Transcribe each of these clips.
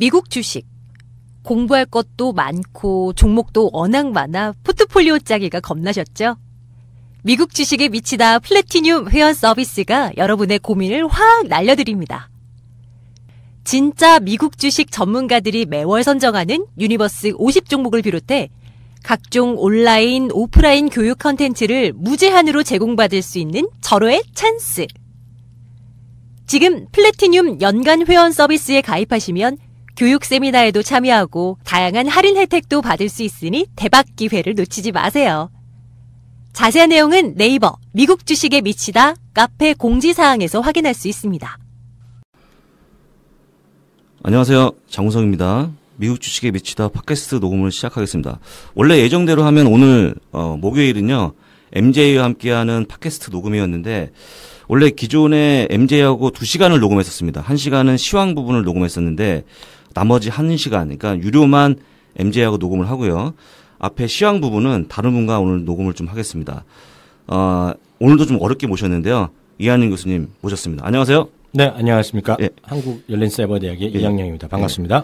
미국 주식. 공부할 것도 많고 종목도 워낙 많아 포트폴리오 짜기가 겁나셨죠? 미국 주식에 미치다 플래티늄 회원 서비스가 여러분의 고민을 확 날려드립니다. 진짜 미국 주식 전문가들이 매월 선정하는 유니버스 50종목을 비롯해 각종 온라인, 오프라인 교육 컨텐츠를 무제한으로 제공받을 수 있는 절호의 찬스. 지금 플래티늄 연간 회원 서비스에 가입하시면 교육 세미나에도 참여하고 다양한 할인 혜택도 받을 수 있으니 대박 기회를 놓치지 마세요. 자세한 내용은 네이버 미국 주식에 미치다 카페 공지사항에서 확인할 수 있습니다. 안녕하세요. 장우성입니다. 미국 주식에 미치다 팟캐스트 녹음을 시작하겠습니다. 원래 예정대로 하면 오늘 어, 목요일은요. MJ와 함께하는 팟캐스트 녹음이었는데 원래 기존에 MJ하고 2시간을 녹음했었습니다. 1시간은 시황 부분을 녹음했었는데 나머지 한 시간, 그러니까 유료만 MJ하고 녹음을 하고요. 앞에 시황 부분은 다른 분과 오늘 녹음을 좀 하겠습니다. 어, 오늘도 좀 어렵게 모셨는데요. 이한인 교수님 모셨습니다. 안녕하세요. 네, 안녕하십니까. 예. 한국열린세이버대학의 예. 이양양입니다. 반갑습니다. 예.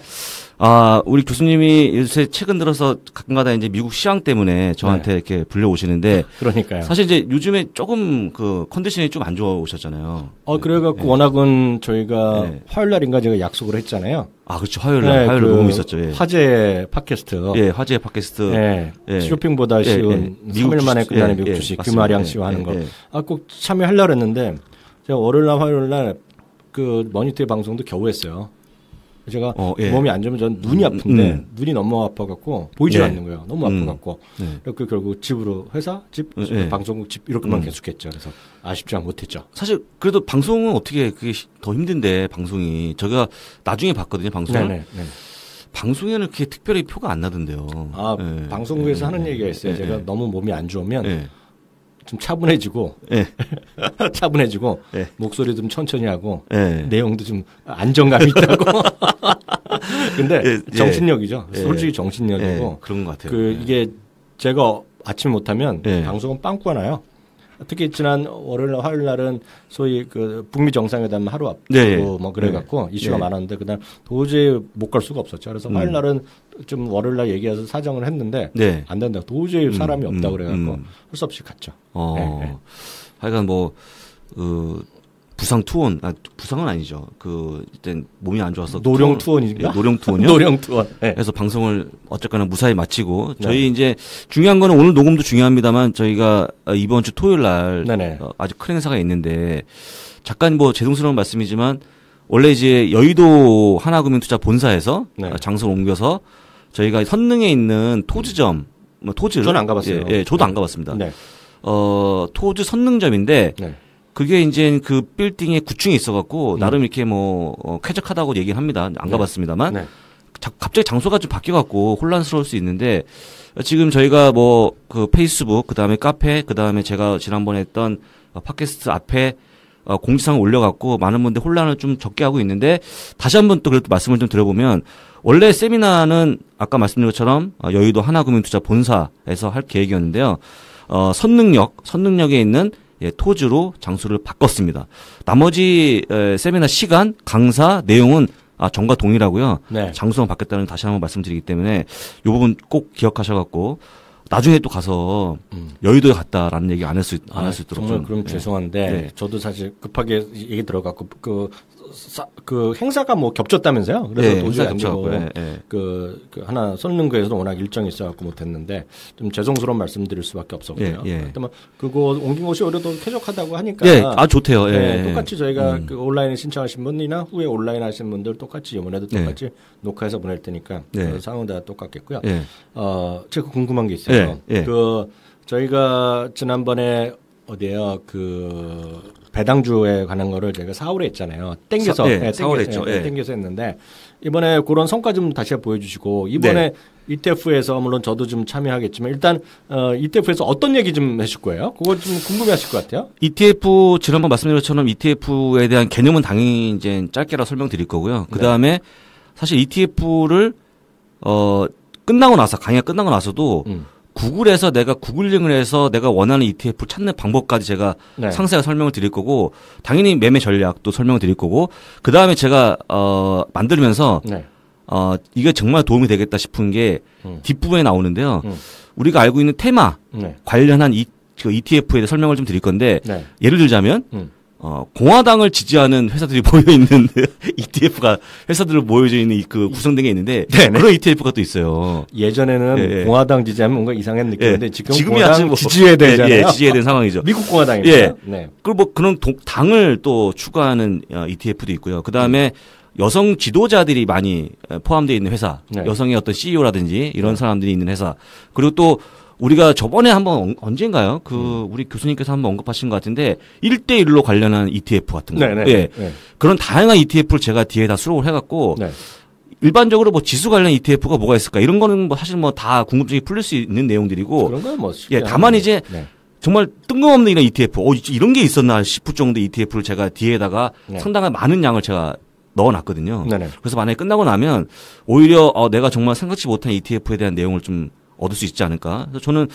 아, 우리 교수님이 요새 최근 들어서 가끔가다 이제 미국 시황 때문에 저한테 네. 이렇게 불려오시는데. 그러니까요. 사실 이제 요즘에 조금 그 컨디션이 좀 안 좋아오셨잖아요. 어, 그래갖고 네. 워낙은 저희가 네. 화요일 날인가 제가 약속을 했잖아요. 아, 그렇죠. 화요일 날. 네, 화요일 그 녹음 있었죠. 예. 화제 의 팟캐스트. 예, 화제 의 팟캐스트. 예. 예. 쇼핑보다 예, 쉬운 예, 예. 3일 만에 끝나는 미국 예, 주식. 규마량 예, 씨와 하는 거. 아, 꼭 참여하려고 했는데 제가 월요일 날, 화요일 날그 머니터의 방송도 겨우 했어요. 제가 어, 예. 몸이 안 좋으면 전 눈이 음, 아픈데 음. 눈이 너무 아파갖고 보이질 예. 않는 거예요. 너무 아파갖고 음. 음. 예. 그래서 결국 집으로 회사 예, 집, 예. 방송국 집 이렇게만 음. 계속했죠. 그래서 아쉽지 않 못했죠. 사실 그래도 방송은 어떻게 그게 더 힘든데 방송이 저희가 나중에 봤거든요 방송을. 네네, 네네. 방송에는 그렇게 특별히 표가 안 나던데요. 아 예. 방송국에서 하는 얘기가 있어요. 제가 너무 몸이 안 좋으면. 좀 차분해지고 네. 차분해지고 네. 목소리 좀 천천히 하고 네. 내용도 좀 안정감이 있다고. 근데 예, 정신력이죠. 솔직히 정신력이고 예. 그런 것 같아요. 그 이게 제가 아침 못하면 방송은 빵꾸하 나요. 특히 지난 월요일 화요일 날은 소위 그 북미 정상회담 하루 앞두고 네. 예. 뭐 그래갖고 네. 이슈가 네. 많았는데 그날 도저히 못 갈 수가 없었죠. 그래서 화요일 음. 날은 좀 월요일 날 얘기해서 사정을 했는데 네. 안 된다. 도저히 사람이 음, 없다 음, 그래갖고 할 수 없이 갔죠. 어. 네, 네. 하여간 뭐 어, 부상 투혼 아, 부상은 아니죠. 그 일단 몸이 안 좋아서 노령 투원인가? 예, 노령 투원이요. 노령 투원. 예. 그래서 방송을 어쨌거나 무사히 마치고 저희 네. 이제 중요한 거는 오늘 녹음도 중요합니다만 저희가 어, 이번 주 토요일 날 네네. 네. 어, 아주 큰 행사가 있는데 잠깐 뭐 죄송스러운 말씀이지만 원래 이제 여의도 하나금융투자 본사에서 네. 어, 장소를 옮겨서 저희가 선릉에 있는 토지점뭐토지 저는 안 가봤어요. 예, 예 저도 안 가봤습니다. 네. 어토지 선릉점인데. 네. 그게 이제 그 빌딩의 9층에 있어갖고 음. 나름 이렇게 뭐 어, 쾌적하다고 얘기합니다. 안 네. 가봤습니다만 네. 자, 갑자기 장소가 좀 바뀌어갖고 혼란스러울 수 있는데 지금 저희가 뭐 그 페이스북 그 다음에 카페 그 다음에 제가 지난번에 했던 어, 팟캐스트 앞에 어, 공지사항 올려갖고 많은 분들 혼란을 좀 적게 하고 있는데 다시 한번 또 그래도 말씀을 좀 드려보면 원래 세미나는 아까 말씀드린 것처럼 어, 여의도 하나금융투자 본사에서 할 계획이었는데요. 어, 선능력선능력에 있는 예, 토즈로 장소를 바꿨습니다. 나머지 에, 세미나 시간, 강사 내용은 아, 전과 동일하고요. 네. 장소만 바뀌었다는 다시 한번 말씀드리기 때문에 이 부분 꼭 기억하셔갖고 나중에 또 가서 음. 여의도에 갔다라는 얘기 안 할 수 안 할 수 있도록 정말 좀, 그럼 네. 죄송한데 네. 저도 사실 급하게 얘기 들어갔고 그 사, 그 행사가 뭐 겹쳤다면서요? 그래서 네, 도저히 안 되고 네, 네. 그, 그 하나 선릉구에서도 워낙 일정이 있어갖고 못했는데 좀 죄송스러운 말씀드릴 수밖에 없었고요. 예, 예. 뭐 그거 옮긴 곳이 오히려 더 쾌적하다고 하니까 예, 아 좋대요. 네, 예, 똑같이 저희가 음. 그 온라인에 신청하신 분이나 후에 온라인 하신 분들 똑같이 이번에도 똑같이 녹화해서 보낼 테니까 그 상황 다 똑같겠고요. 어 제가 그 궁금한 게 있어요. 그 저희가 지난번에 어디요 에그 배당주에 관한 거를 저희가 4월에 했잖아요. 땡겨서 사, 네, 네, 4월에 했죠. 네, 땡겨서 했는데 이번에 그런 성과 좀 다시 보여주시고 이번에 네. e t 프에서 물론 저도 좀 참여하겠지만 일단 어, ETF에서 어떤 얘기 좀 하실 거예요? 그거 좀 궁금해하실 것 같아요. ETF 지난번 말씀드린 것처럼 ETF에 대한 개념은 당연히 이제 짧게라 설명드릴 거고요. 그 네. 다음에 사실 ETF를 어 끝나고 나서 강의가 끝나고 나서도 음. 구글에서 내가 구글링을 해서 내가 원하는 ETF를 찾는 방법까지 제가 네. 상세하게 설명을 드릴 거고 당연히 매매 전략도 설명을 드릴 거고 그 다음에 제가 어 만들면서 네. 어 이게 정말 도움이 되겠다 싶은 게 음. 뒷부분에 나오는데요. 음. 우리가 알고 있는 테마 네. 관련한 이, 그 ETF에 대해 설명을 좀 드릴 건데 네. 예를 들자면 음. 어, 공화당을 지지하는 회사들이 모여 있는 ETF가 회사들을 모여져 있는 그 구성된 게 있는데 네네. 네. 그런 ETF가 또 있어요. 예전에는 네네. 예, 예. 공화당 지지하면 뭔가 이상한 느낌인데 예, 지금 공화당 지금 뭐, 지지해야 되잖아요. 예, 지지해야 되는 상황이죠. 미국 공화당이죠. 예. 네. 그리고 뭐 그런 동, 당을 또추가하는 어, ETF도 있고요. 그 다음에 네. 여성 지도자들이 많이 어, 포함되어 있는 회사, 네. 여성의 어떤 CEO라든지 이런 네. 사람들이 있는 회사, 그리고 또 우리가 저번에 한번 언젠가요? 그 음. 우리 교수님께서 한번 언급하신 것 같은데 일대일로 관련한 ETF 같은 거. 네네. 네, 예. 네, 네. 그런 다양한 ETF를 제가 뒤에다 수록을 해 갖고 네. 일반적으로 뭐 지수 관련 ETF가 뭐가 있을까? 이런 거는 뭐 사실 뭐 다 궁금증이 풀릴 수 있는 내용들이고 그런 거뭐 예, 다만 이제 네. 정말 뜬금없는 이런 ETF, 어 이런 게 있었나 싶을 정도의 ETF를 제가 뒤에다가 네. 상당한 많은 양을 제가 넣어놨거든요. 네네. 그래서 만약에 끝나고 나면 오히려 어, 내가 정말 생각지 못한 ETF에 대한 내용을 좀 얻을 수 있지 않을까. 그래서 저는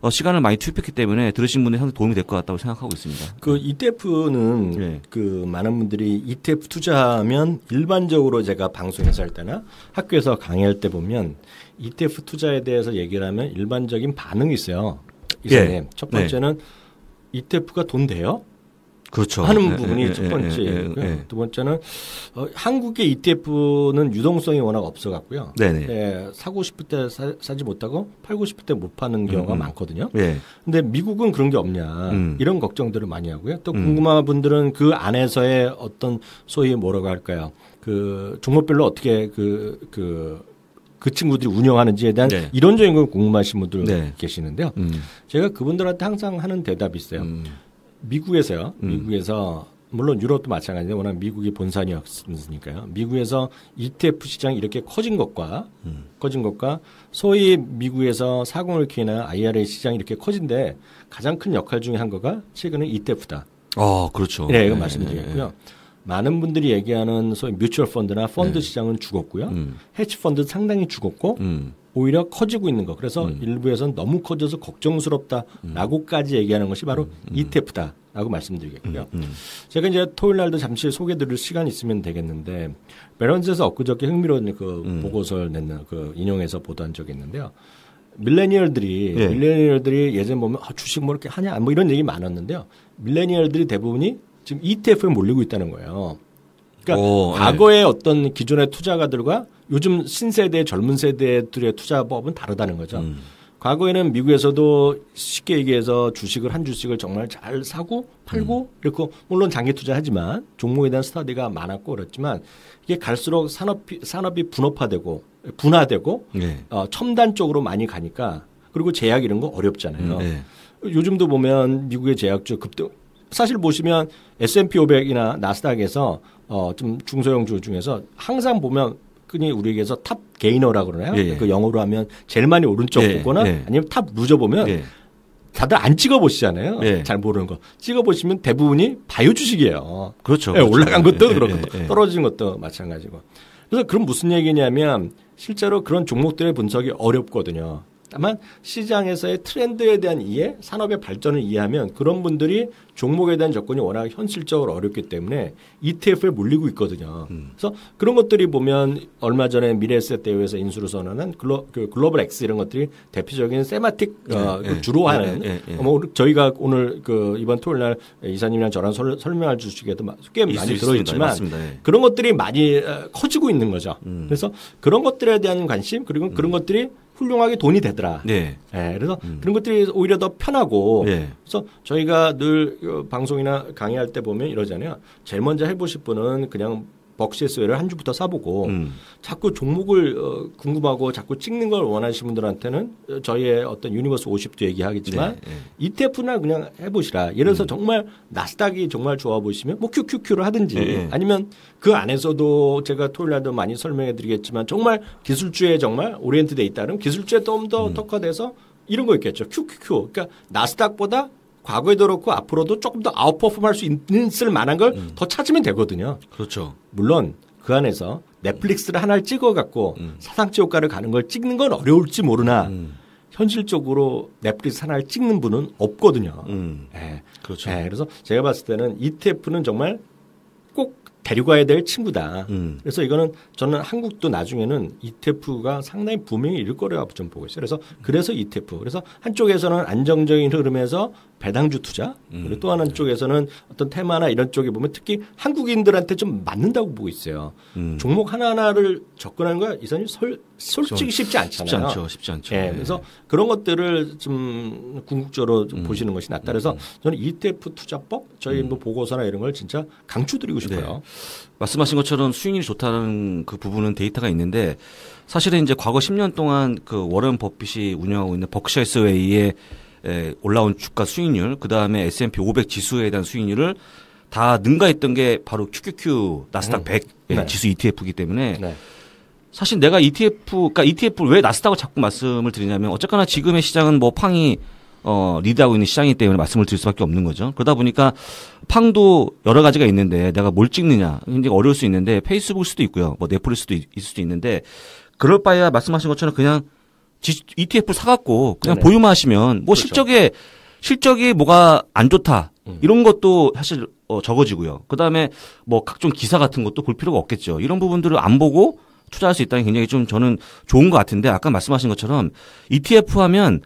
어, 시간을 많이 투입했기 때문에 들으신 분들 상당히 도움이 될 것 같다고 생각하고 있습니다. 그 네. ETF는 네. 그 많은 분들이 ETF 투자하면 일반적으로 제가 방송에서 할 때나 학교에서 강의할 때 보면 ETF 투자에 대해서 얘기를 하면 일반적인 반응이 있어요. 예. 이사님 네. 첫 번째는 네. E ETF가 돈 돼요? 그렇죠. 하는 예, 부분이 예, 첫 예, 번째. 예, 두 번째는 어, 한국의 ETF는 유동성이 워낙 없어 갖고요. 네, 사고 싶을 때 사, 지 못하고 팔고 싶을 때 못 파는 경우가 음, 음, 많거든요. 예. 근데 미국은 그런 게 없냐. 음. 이런 걱정들을 많이 하고요. 또 음. 궁금한 분들은 그 안에서의 어떤 소위 뭐라고 할까요? 그 종목별로 어떻게 그 그 그그 친구들이 운영하는지에 대한 네. 이론적인 걸 궁금하신 분들 네. 계시는데요. 음. 제가 그분들한테 항상 하는 대답이 있어요. 음. 미국에서요. 음. 미국에서 물론 유럽도 마찬가지인데 워낙 미국이 본산이었으니까요. 미국에서 ETF 시장이 이렇게 커진 것과 음. 커진 것과 소위 미국에서 4 0 키우는 IRA 시장이 이렇게 커진데 가장 큰 역할 중에 한 거가 최근에 ETF다. 아, 그렇죠. 네, 이건 네, 말씀드리겠고요. 네, 네. 많은 분들이 얘기하는 소위 뮤추얼 펀드나 펀드 네. 시장은 죽었고요. 음. 헤지 펀드 상당히 죽었고 음. 오히려 커지고 있는 거. 그래서 음. 일부에서는 너무 커져서 걱정스럽다라고까지 얘기하는 것이 바로 음, 음. 이태프다. 라고 말씀드리겠고요. 음, 음. 제가 이제 토요일 날도 잠시 소개 드릴 시간이 있으면 되겠는데, 베런스에서 엊그저께 흥미로운 그 음. 보고서를 냈는, 그 인용해서 보도한 적이 있는데요. 밀레니얼들이, 예. 밀레니얼들이 예전 보면 아, 주식 뭐 이렇게 하냐, 뭐 이런 얘기 많았는데요. 밀레니얼들이 대부분이 지금 ETF에 몰리고 있다는 거예요. 그러니까 오, 예. 과거의 네. 어떤 기존의 투자가들과 요즘 신세대 젊은 세대들의 투자법은 다르다는 거죠. 음. 과거에는 미국에서도 쉽게 얘기해서 주식을 한 주식을 정말 잘 사고 팔고 음. 이렇고 물론 장기 투자하지만 종목에 대한 스터디가 많았고 그렇지만 이게 갈수록 산업이 산업이 분업화되고 분화되고 네. 어, 첨단 쪽으로 많이 가니까 그리고 제약 이런 거 어렵잖아요. 음, 네. 요즘도 보면 미국의 제약주 급등 사실 보시면 S&P 500이나 나스닥에서 어, 좀 중소형주 중에서 항상 보면 흔히 우리에게서 탑 게이너라 그러나요? 예, 예. 그 영어로 하면 제일 많이 오른쪽 예. 보거나 예. 아니면 탑 루저 보면 예. 다들 안 찍어 보시잖아요. 예. 잘 모르는 거. 찍어 보시면 대부분이 바이오 주식이에요. 그렇죠. 예, 그렇죠. 올라간 것도 예, 그렇고 떨어진 것도 마찬가지고. 그래서 그럼 무슨 얘기냐면 실제로 그런 종목들의 분석이 어렵거든요. 다만 시장에서의 트렌드에 대한 이해, 산업의 발전을 이해하면 그런 분들이 종목에 대한 접근이 워낙 현실적으로 어렵기 때문에 ETF에 몰리고 있거든요. 음. 그래서 그런 것들이 보면 얼마 전에 미래에셋 대회에서 인수를 선언한 글로, 그 글로벌 X 이런 것들이 대표적인 세마틱 예, 어, 예, 주로 하는 예, 뭐 저희가 오늘 그 이번 토요일 날 이사님이랑 저랑 설, 설명할 주식에도 꽤 많이 들어 있지만 그런 것들이 많이 어, 커지고 있는 거죠. 음. 그래서 그런 것들에 대한 관심 그리고 음. 그런 음. 것들이 훌륭하게 돈이 되더라. 네. 네 그래서 음. 그런 것들이 오히려 더 편하고. 네. 그래서 저희가 늘 어, 방송이나 강의할 때 보면 이러잖아요. 제일 먼저 해보실 분은 그냥 벅시스웨를 한 주부터 싸보고 음. 자꾸 종목을 어, 궁금하고 자꾸 찍는 걸 원하시는 분들한테는 저희의 어떤 유니버스 50도 얘기하겠지만 네, 네. ETF나 그냥 해보시라. 예를 들어서 음. 정말 나스닥이 정말 좋아 보시면 뭐 QQQ를 하든지 네, 네. 아니면 그 안에서도 제가 토요일 날도 많이 설명해 드리겠지만 정말 기술주에 정말 오리엔트돼 있다면 기술주에 좀더 음. 특화돼서 이런 거 있겠죠. QQQ. 그러니까 나스닥보다 과거에도 그렇고 앞으로도 조금 더 아웃퍼폼할 수 있을 만한 걸더 음. 찾으면 되거든요. 그렇죠. 물론 그 안에서 넷플릭스를 하나를 찍어갖고 음. 사상치 효과를 가는 걸 찍는 건 어려울지 모르나 음. 현실적으로 넷플릭스 하나를 찍는 분은 없거든요. 음. 예. 그렇죠. 예. 그래서 제가 봤을 때는 ETF는 정말 꼭 데려가야 될 친구다. 음. 그래서 이거는 저는 한국도 나중에는 ETF가 상당히 부명이 이를 거라고 좀 보고 있어요. 그래서 그래서 ETF. 그래서 한쪽에서는 안정적인 흐름에서 배당주 투자 그리고 또 음, 하나 네. 쪽에서는 어떤 테마나 이런 쪽에 보면 특히 한국인들한테 좀 맞는다고 보고 있어요. 음. 종목 하나하나를 접근하는 거야 이선이 솔직히 쉽지 않잖아요. 쉽지 않죠. 쉽지 않죠. 예, 네, 그래서 그런 것들을 좀 궁극적으로 좀 음. 보시는 것이 낫다. 그래서 음, 저는 ETF 투자법 저희 뭐 보고서나 이런 걸 진짜 강추드리고 네. 싶어요. 네. 말씀하신 것처럼 수익률이 좋다는 그 부분은 데이터가 있는데 사실은 이제 과거 10년 동안 그 워런 버핏이 운영하고 있는 버크셔 스웨이의 에, 올라온 주가 수익률, 그 다음에 S&P 500 지수에 대한 수익률을 다 능가했던 게 바로 QQQ 나스닥 음. 100 예, 네. 지수 ETF이기 때문에 네. 사실 내가 ETF, 그러니까 ETF를 왜 나스닥을 자꾸 말씀을 드리냐면 어쨌거나 지금의 시장은 뭐 팡이 어, 리드하고 있는 시장이기 때문에 말씀을 드릴 수밖에 없는 거죠. 그러다 보니까 팡도 여러 가지가 있는데 내가 뭘 찍느냐 굉장히 어려울 수 있는데 페이스북일 수도 있고요, 뭐 넷플릭스도 있을 수도 있는데 그럴 바에야 말씀하신 것처럼 그냥 ETF 사갖고 그냥 네네. 보유만 하시면 뭐 그렇죠. 실적에 실적이 뭐가 안 좋다 음. 이런 것도 사실 어, 적어지고요. 그 다음에 뭐 각종 기사 같은 것도 볼 필요가 없겠죠. 이런 부분들을 안 보고 투자할 수 있다는 굉장히 좀 저는 좋은 것 같은데 아까 말씀하신 것처럼 ETF 하면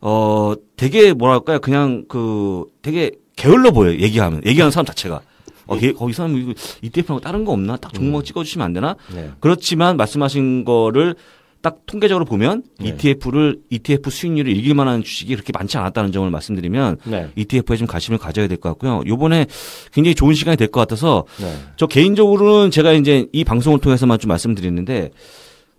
어 되게 뭐랄까요 그냥 그 되게 게을러 보여 요 얘기하면 얘기하는 사람 자체가 어, 얘, 거기 사람 이 ETF하고 다른 거 없나? 딱 종목 음. 찍어주시면 안 되나? 네. 그렇지만 말씀하신 거를 딱 통계적으로 보면 네. ETF를 ETF 수익률을 이길 만한 주식이 그렇게 많지 않았다는 점을 말씀드리면 네. ETF에 좀 관심을 가져야 될 것 같고요. 요번에 굉장히 좋은 시간이 될 것 같아서 네. 저 개인적으로는 제가 이제 이 방송을 통해서만 좀 말씀드리는데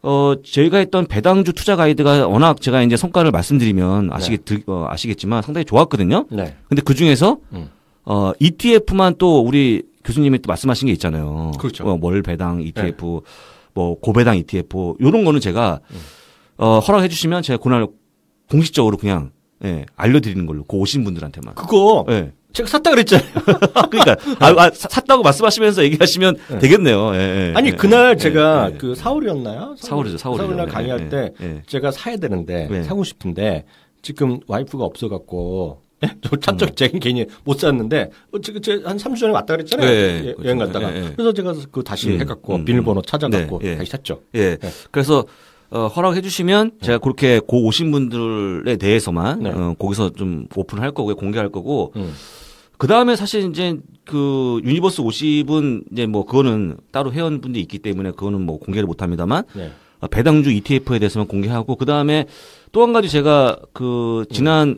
어 저희가 했던 배당주 투자 가이드가 워낙 제가 이제 성과를 말씀드리면 네. 아시겠 어, 아시겠지만 상당히 좋았거든요. 네. 근데 그 중에서 음. 어 ETF만 또 우리 교수님이 또 말씀하신 게 있잖아요. 그렇죠. 어, 월 배당 ETF 네. 뭐 고배당 ETF 뭐 요런 거는 제가 어 허락해 주시면 제가 그날 공식적으로 그냥 예, 알려 드리는 걸로 그 오신 분들한테만. 그거 예. 제가 샀다 그랬잖아요. 그러니까 아, 아, 샀다고 말씀하시면서 얘기하시면 네. 되겠네요. 예, 예, 예, 아니 그날 예, 예 제가 그 4월이었나요? 4월이죠. 사월 4월 날 강의할 네, 때 네. 제가 사야 되는데 사고 싶은데 지금 와이프가 없어갖고 탄적 예? 음. 제가 괜히 못 샀는데 어, 금 제한 3주 전에 왔다 그랬잖아요. 예, 예, 여행 갔다가. 예, 예. 그래서 제가 그 다시 음, 해 갖고 음, 비밀번호 찾아 갖고 네, 예. 다시 샀죠. 예. 네. 그래서 어, 허락해 주시면 네. 제가 그렇게 고 오신 분들에 대해서만 네. 어, 거기서 좀 오픈할 거고 공개할 거고. 음. 그다음에 사실 이제 그 유니버스 50은 이제 뭐 그거는 따로 회원분들이 있기 때문에 그거는 뭐 공개를 못 합니다만 네. 어, 배당주 ETF에 대해서만 공개하고 그다음에 또 한 가지 제가 그 지난 음.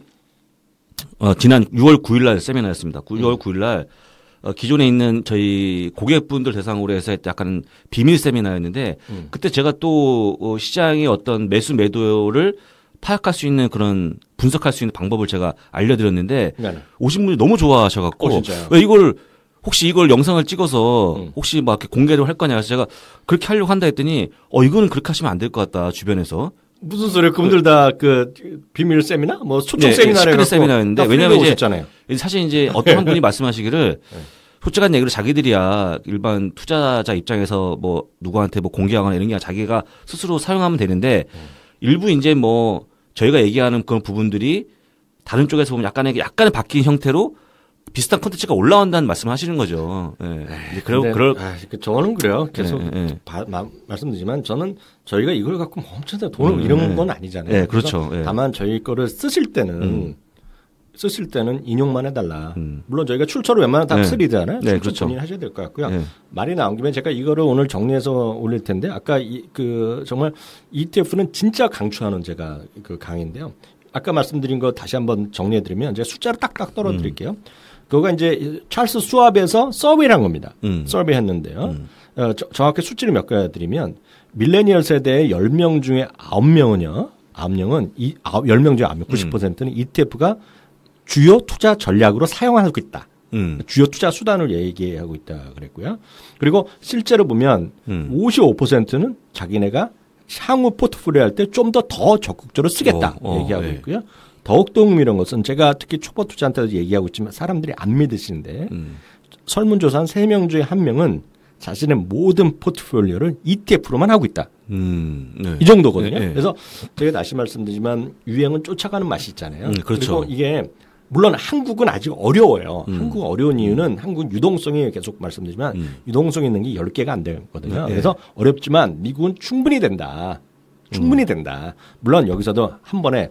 어, 지난 6월 9일 날 세미나였습니다. 6월 9일 음. 날 어, 기존에 있는 저희 고객분들 대상으로 해서 약간 비밀 세미나였는데 음. 그때 제가 또 어, 시장의 어떤 매수 매도를 파악할 수 있는 그런 분석할 수 있는 방법을 제가 알려드렸는데 네. 오신 분이 너무 좋아하셔갖고 어, 왜 이걸 혹시 이걸 영상을 찍어서 음. 혹시 막 이렇게 공개를 할 거냐 해서 제가 그렇게 하려고 한다 했더니 어 이거는 그렇게 하시면 안 될 것 같다 주변에서 무슨 소리예요? 그분들 다 그 비밀 세미나? 뭐 초청 네, 네 세미나를 시크릿 세미나였는데 왜냐면 이제 오셨잖아요. 사실 이제 어떤 한 분이 말씀하시기를 네. 솔직한 얘기를 자기들이야 일반 투자자 입장에서 뭐 누구한테 뭐 공개하거나 이런 게 아니라 자기가 스스로 사용하면 되는데 음. 일부 이제 뭐 저희가 얘기하는 그런 부분들이 다른 쪽에서 보면 약간의 약간의 바뀐 형태로 비슷한 콘텐츠가 올라온다는 말씀 을 하시는 거죠. 예. 에이, 그러, 근데, 그럴... 아, 그 저는 그래요. 계속 예, 예. 바, 마, 말씀드리지만 저는 저희가 이걸 갖고 멈춰서 뭐 돈을 음, 잃은 예. 건 아니잖아요. 예, 그렇죠. 예. 다만 저희 거를 쓰실 때는 음. 쓰실 때는 인용만 해달라. 음. 물론 저희가 출처를 웬만하면 다 쓰리잖아요. 네, 그렇죠. 하셔야 될 것 같고요. 네. 말이 나온 김에 제가 이거를 오늘 정리해서 올릴 텐데 아까 이, 그 정말 ETF는 진짜 강추하는 제가 그 강인데요. 의 아까 말씀드린 거 다시 한번 정리해드리면 제가 숫자를 딱딱 떨어뜨릴게요 음. 그거가 이제 찰스 수합에서 서베이란 겁니다. 음. 서베이 했는데요. 음. 어, 정확히 수치를 몇개지 드리면 밀레니얼 세대의 10명 중에 9명은요. 9명은 이 10명 중에 9명 90%는 음. ETF가 주요 투자 전략으로 사용하고 있다. 음. 주요 투자 수단을 얘기하고 있다 그랬고요. 그리고 실제로 보면 음. 55%는 자기네가 향후 포트폴리오 할 때 좀 더 더 적극적으로 쓰겠다 어, 어, 얘기하고 네. 있고요. 더욱 더 흥미로운 것은 제가 특히 초보 투자한 테도 얘기하고 있지만 사람들이 안 믿으시는데 음. 설문조사한 세명 중에 한명은 자신의 모든 포트폴리오를 ETF로만 하고 있다. 음, 네. 이 정도거든요. 네, 네. 그래서 제가 다시 말씀드리지만 유행은 쫓아가는 맛이 있잖아요. 음, 그렇죠. 그리고 이게 물론 한국은 아직 어려워요. 음. 음. 한국 어려운 이유는 한국은 유동성이 계속 말씀드리지만 음. 유동성 있는 게 10개가 안 되거든요. 네. 그래서 어렵지만 미국은 충분히 된다. 충분히 음. 된다. 물론 여기서도 한 번에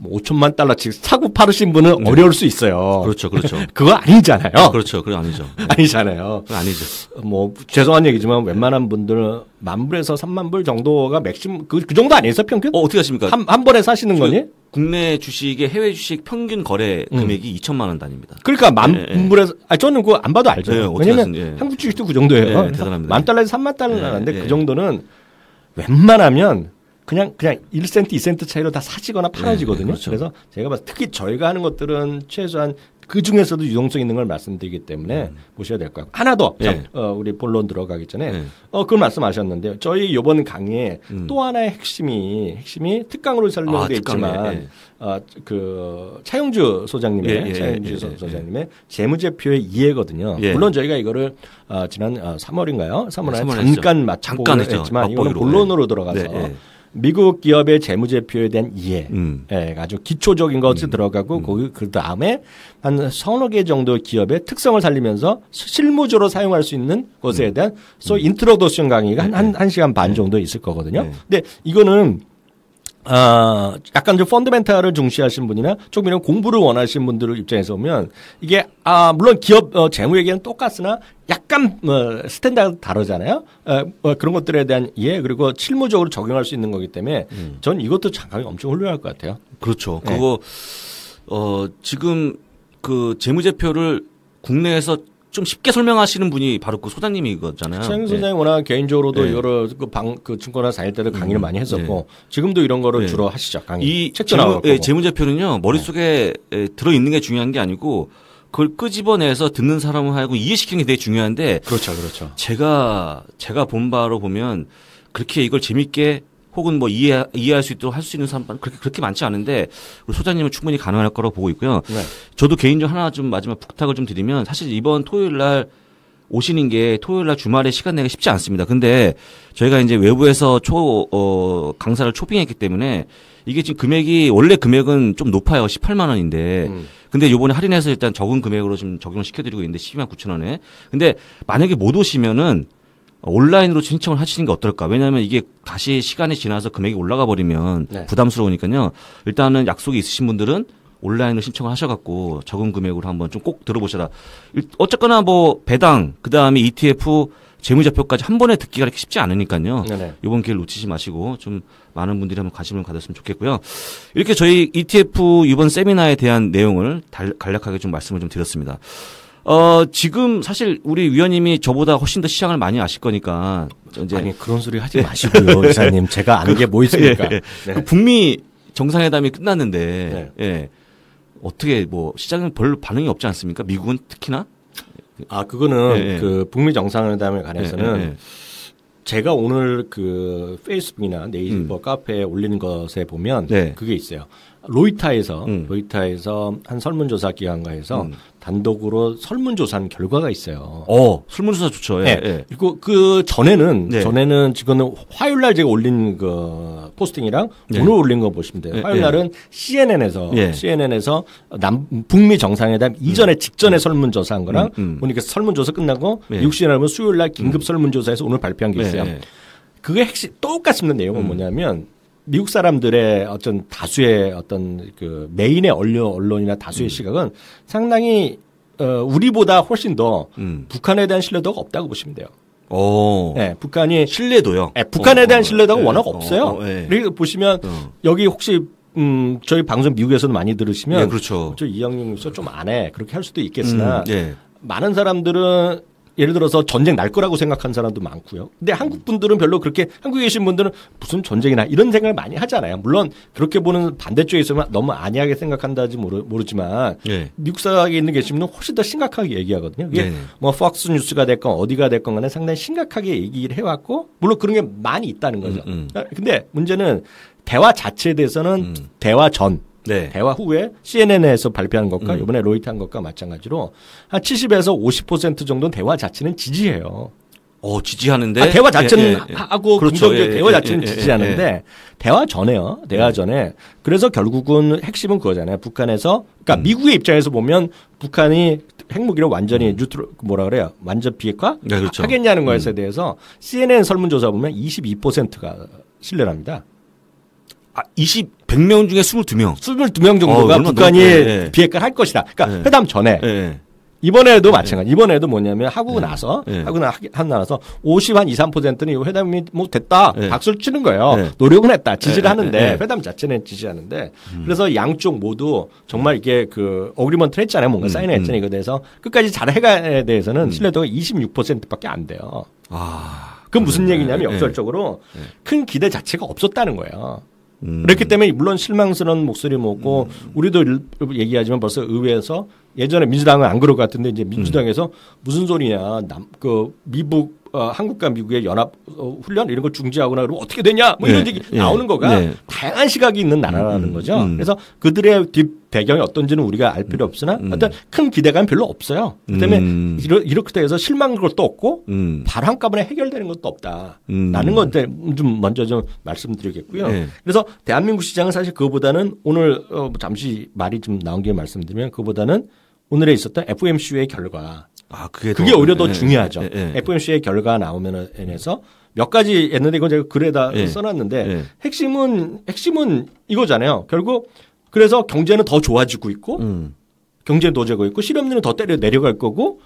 뭐 5천만 달러씩 사고 팔으신 분은 네. 어려울 수 있어요. 그렇죠, 그렇죠. 그거 아니잖아요. 아, 그렇죠, 그거 아니죠. 네. 아니잖아요. 그거 아니죠. 뭐 죄송한 얘기지만 웬만한 분들은 만 불에서 3만 불 정도가 맥심 그, 그 정도 아니에요, 평균? 어 어떻게 하십니까? 한, 한 번에 사시는 거니? 국내 주식의 해외 주식 평균 거래 음. 금액이 음. 2천만 원단입니다 그러니까 만 예, 예. 불에서 아 저는 그거 안 봐도 알죠. 예, 왜냐면 예. 한국 주식도 그 정도예요. 예, 대단합니다. 만 달러에서 3만 달러라는데 예, 그 정도는 웬만하면 그냥 그냥 1센트, 2센트 차이로 다 사지거나 네, 팔아지거든요. 네, 그렇죠. 그래서 제가 봤을 때 특히 저희가 하는 것들은 최소한 그 중에서도 유동성 있는 걸 말씀드리기 때문에 음. 보셔야 될 것 같고 하나 더 예. 어, 우리 본론 들어가기 전에 예. 어, 그걸 말씀하셨는데요. 저희 요번 강의에 음. 또 하나의 핵심이 핵심이 특강으로 설명돼 아, 있지만 예. 어, 그 차용주 소장님의 예, 예, 차용주 예, 소장님의 재무제표의 이해거든요. 물론 저희가 이거를 어, 지난 어, 3월인가요? 3월에 네, 3 잠깐 맞 잠깐 했지만 이거는 본론으로 들어가서. 네, 미국 기업의 재무제표에 대한 이해, 음. 예, 아주 기초적인 것이 음. 들어가고 음. 그 다음에 한 서너 개 정도 기업의 특성을 살리면서 실무적으로 사용할 수 있는 것에 음. 대한 소 음. 인트로덕션 강의가 한, 네, 한, 네. 한 시간 반 네. 정도 있을 거거든요. 근데 이거는 아, 약간 좀 펀드멘탈을 중시하신 분이나 조금 이런 공부를 원하시는 분들 입장에서 보면 이게 아 물론 기업 어, 재무 얘기는 똑같으나 약간 뭐, 스탠다드 다르잖아요. 어, 어, 그런 것들에 대한 이해 그리고 실무적으로 적용할 수 있는 거기 때문에 음. 전 이것도 장강이 엄청 훌륭할 것 같아요. 그렇죠. 네. 그거 어 지금 그 재무제표를 국내에서 좀 쉽게 설명하시는 분이 바로 그소장님이거잖요 최영 소장 네. 워낙 개인적으로도 네. 여러 그 방그 증권사 다닐 때도 강의를 음, 많이 했었고 네. 지금도 이런 거를 네. 주로 하시죠 강의. 이 책도 나오고. 예, 재무제표는요 머릿 속에 들어 있는 게 중요한 게 아니고 그걸 끄집어내서 듣는 사람을 하고 이해시키는 게 되게 중요한데. 그렇죠, 그렇죠. 제가 제가 본 바로 보면 그렇게 이걸 재밌게 혹은 뭐 이해 이해할 수 있도록 할 수 있는 사람 그렇게 그렇게 많지 않은데 우리 소장님은 충분히 가능할 거라고 보고 있고요. 네. 저도 개인적으로 하나 좀 마지막 부탁을 좀 드리면 사실 이번 토요일 날 오시는 게 토요일 날 주말에 시간 내기 쉽지 않습니다. 근데 저희가 이제 외부에서 초, 어, 강사를 초빙했기 때문에 이게 지금 금액이 원래 금액은 좀 높아요. 18만 원인데. 음. 근데 요번에 할인해서 일단 적은 금액으로 지금 적용시켜드리고 을 있는데 12만 9천 원에. 근데 만약에 못 오시면은 온라인으로 신청을 하시는 게 어떨까? 왜냐하면 이게 다시 시간이 지나서 금액이 올라가 버리면 네. 부담스러우니까요. 일단은 약속이 있으신 분들은 온라인으로 신청을 하셔갖고 적은 금액으로 한번 좀 꼭 들어보셔라. 어쨌거나 뭐 배당 그 다음에 ETF 재무제표까지 한 번에 듣기가 이렇게 쉽지 않으니까요. 네네. 이번 기회를 놓치지 마시고 좀 많은 분들이 한번 관심을 가졌으면 좋겠고요. 이렇게 저희 ETF 이번 세미나에 대한 내용을 달, 간략하게 좀 말씀을 좀 드렸습니다. 어, 지금 사실 우리 위원님이 저보다 훨씬 더 시장을 많이 아실 거니까. 이제 아니, 그런 소리 하지 네. 마시고요. 네. 이사님. 제가 아는 게 뭐 있습니까? 예, 예. 네. 그 북미 정상회담이 끝났는데, 네. 예. 어떻게 뭐 시장은 별로 반응이 없지 않습니까? 미국은 특히나? 아, 그거는 예, 예. 그 북미 정상회담에 관해서는 예, 예, 제가 오늘 그 페이스북이나 네이버 음. 카페에 올린 것에 보면 네. 그게 있어요. 로이타에서 음. 로이타에서 한 설문조사 기관과에서 음. 단독으로 설문조사한 결과가 있어요. 어, 설문조사 좋죠. 예, 네. 예. 그리고 그 전에는 네. 전에는 지금은 화요일 날 제가 올린 그 포스팅이랑 네. 오늘 올린 거 보시면 돼요. 예, 화요일 예. 날은 CNN에서 예. CNN에서 남 북미 정상회담 음. 이전에 직전에 음. 설문조사한 거랑 음, 음, 보니까 설문조사 끝나고 예. 6시에 나면 수요일 날 긴급 설문조사에서 오늘 발표한 게 있어요. 그게 핵심 똑같습니다. 내용은 뭐냐면 미국 사람들의 어떤 다수의 어떤 그 메인의 언론, 이나 다수의 음. 시각은 상당히 어, 우리보다 훨씬 더 음. 북한에 대한 신뢰도가 없다고 보시면 돼요. 오. 어. 네, 북한이 신뢰도요. 네, 북한에 어, 대한 신뢰도가 어, 워낙 네. 없어요. 어, 네. 보시면 어. 여기 혹시 음, 저희 방송 미국에서도 많이 들으시면 네, 그렇죠. 저 이영용 씨좀 안 해 그렇게 할 수도 있겠으나 음, 예. 많은 사람들은 예를 들어서 전쟁 날 거라고 생각한 사람도 많고요. 근데 음. 한국 분들은 별로 그렇게 한국에 계신 분들은 무슨 전쟁이나 이런 생각을 많이 하잖아요. 물론 그렇게 보는 반대쪽에 있으면 너무 안이하게 생각한다지 모르, 모르지만 네. 미국 사회에 있는 계시 분은 훨씬 더 심각하게 얘기하거든요. 이게 네. 뭐 팍스 뉴스가 될 건 어디가 될건 간에 상당히 심각하게 얘기를 해왔고 물론 그런 게 많이 있다는 거죠. 음, 음. 근데 문제는 대화 자체에 대해서는 음. 대화 전 네. 대화 후에 CNN에서 발표한 것과 음. 이번에 로이터 한 것과 마찬가지로 한 70에서 50% 정도는 대화 자체는 지지해요. 어, 지지하는데 아, 대화 예, 자체는 예, 예, 예. 하고 그렇죠. 긍정적 예, 예, 대화 자체는 지지하는데 대화 전에요. 대화 음. 전에 그래서 결국은 핵심은 그거잖아요. 북한에서 그러니까 음. 미국의 입장에서 보면 북한이 핵무기를 완전히 음. 뉴트로 뭐라 그래요? 완전 비핵화 네, 그렇죠. 하겠냐는 것에 음. 대해서 음. CNN 설문조사 보면 22%가 신뢰합니다. 아, 20 100명 중에 22명. 22명 정도가 어, 북한이 네. 비핵화를 할 것이다. 그러니까 네. 회담 전에 네. 이번에도 마찬가지. 이번에도 뭐냐면 하고 나서 하고 나 하고 나서 50한 2, 3%는 이 회담이 뭐 됐다. 박수를 치는 거예요. 노력은 했다. 지지를 하는데 회담 자체는 지지하는데 음. 그래서 양쪽 모두 정말 이게 그 어그리먼트를 했잖아요. 뭔가 음. 사인을 했잖아요. 음. 이거에 대해서 끝까지 잘 해가에 대해서는 음. 신뢰도가 26%밖에 안 돼요. 아. 그건 무슨 네. 얘기냐면 역설적으로 큰 기대 자체가 없었다는 거예요. 음. 그렇기 때문에 물론 실망스러운 목소리 먹고 음. 우리도 얘기하지만 벌써 의회에서 예전에 민주당은 안 그럴 것 같은데 이제 민주당에서 음. 무슨 소리냐 남그 미국 어, 한국과 미국의 연합 어, 훈련 이런 걸 중지하거나 그러면 어떻게 되냐 뭐 이런 네. 얘기 네. 나오는 거가 네. 다양한 시각이 있는 나라라는 음. 거죠. 음. 그래서 그들의 뒷 배경이 어떤지는 우리가 알 필요 음. 없으나 어떤 음. 큰 기대감 별로 없어요. 그다음에 음. 이러 이렇게 해서 실망한 것도 없고 음. 바로 한꺼번에 해결되는 것도 없다라는 음. 것좀 먼저 좀 말씀드리겠고요. 네. 그래서 대한민국 시장은 사실 그거보다는 오늘 어, 뭐 잠시 말이 좀 나온 김에 말씀드리면 그거보다는 오늘에 있었던 FMC의 결과 아, 그게, 그게 더, 오히려 네. 더 중요하죠. 네, 네. FMC의 결과 나오면에 해서몇 가지 옛날에 이건 제가 글에다 네. 써놨는데 네. 핵심은 핵심은 이거잖아요. 결국 그래서 경제는 더 좋아지고 있고 음. 경제는 더 되고 있고 실업률은 더 때려 내려갈 거고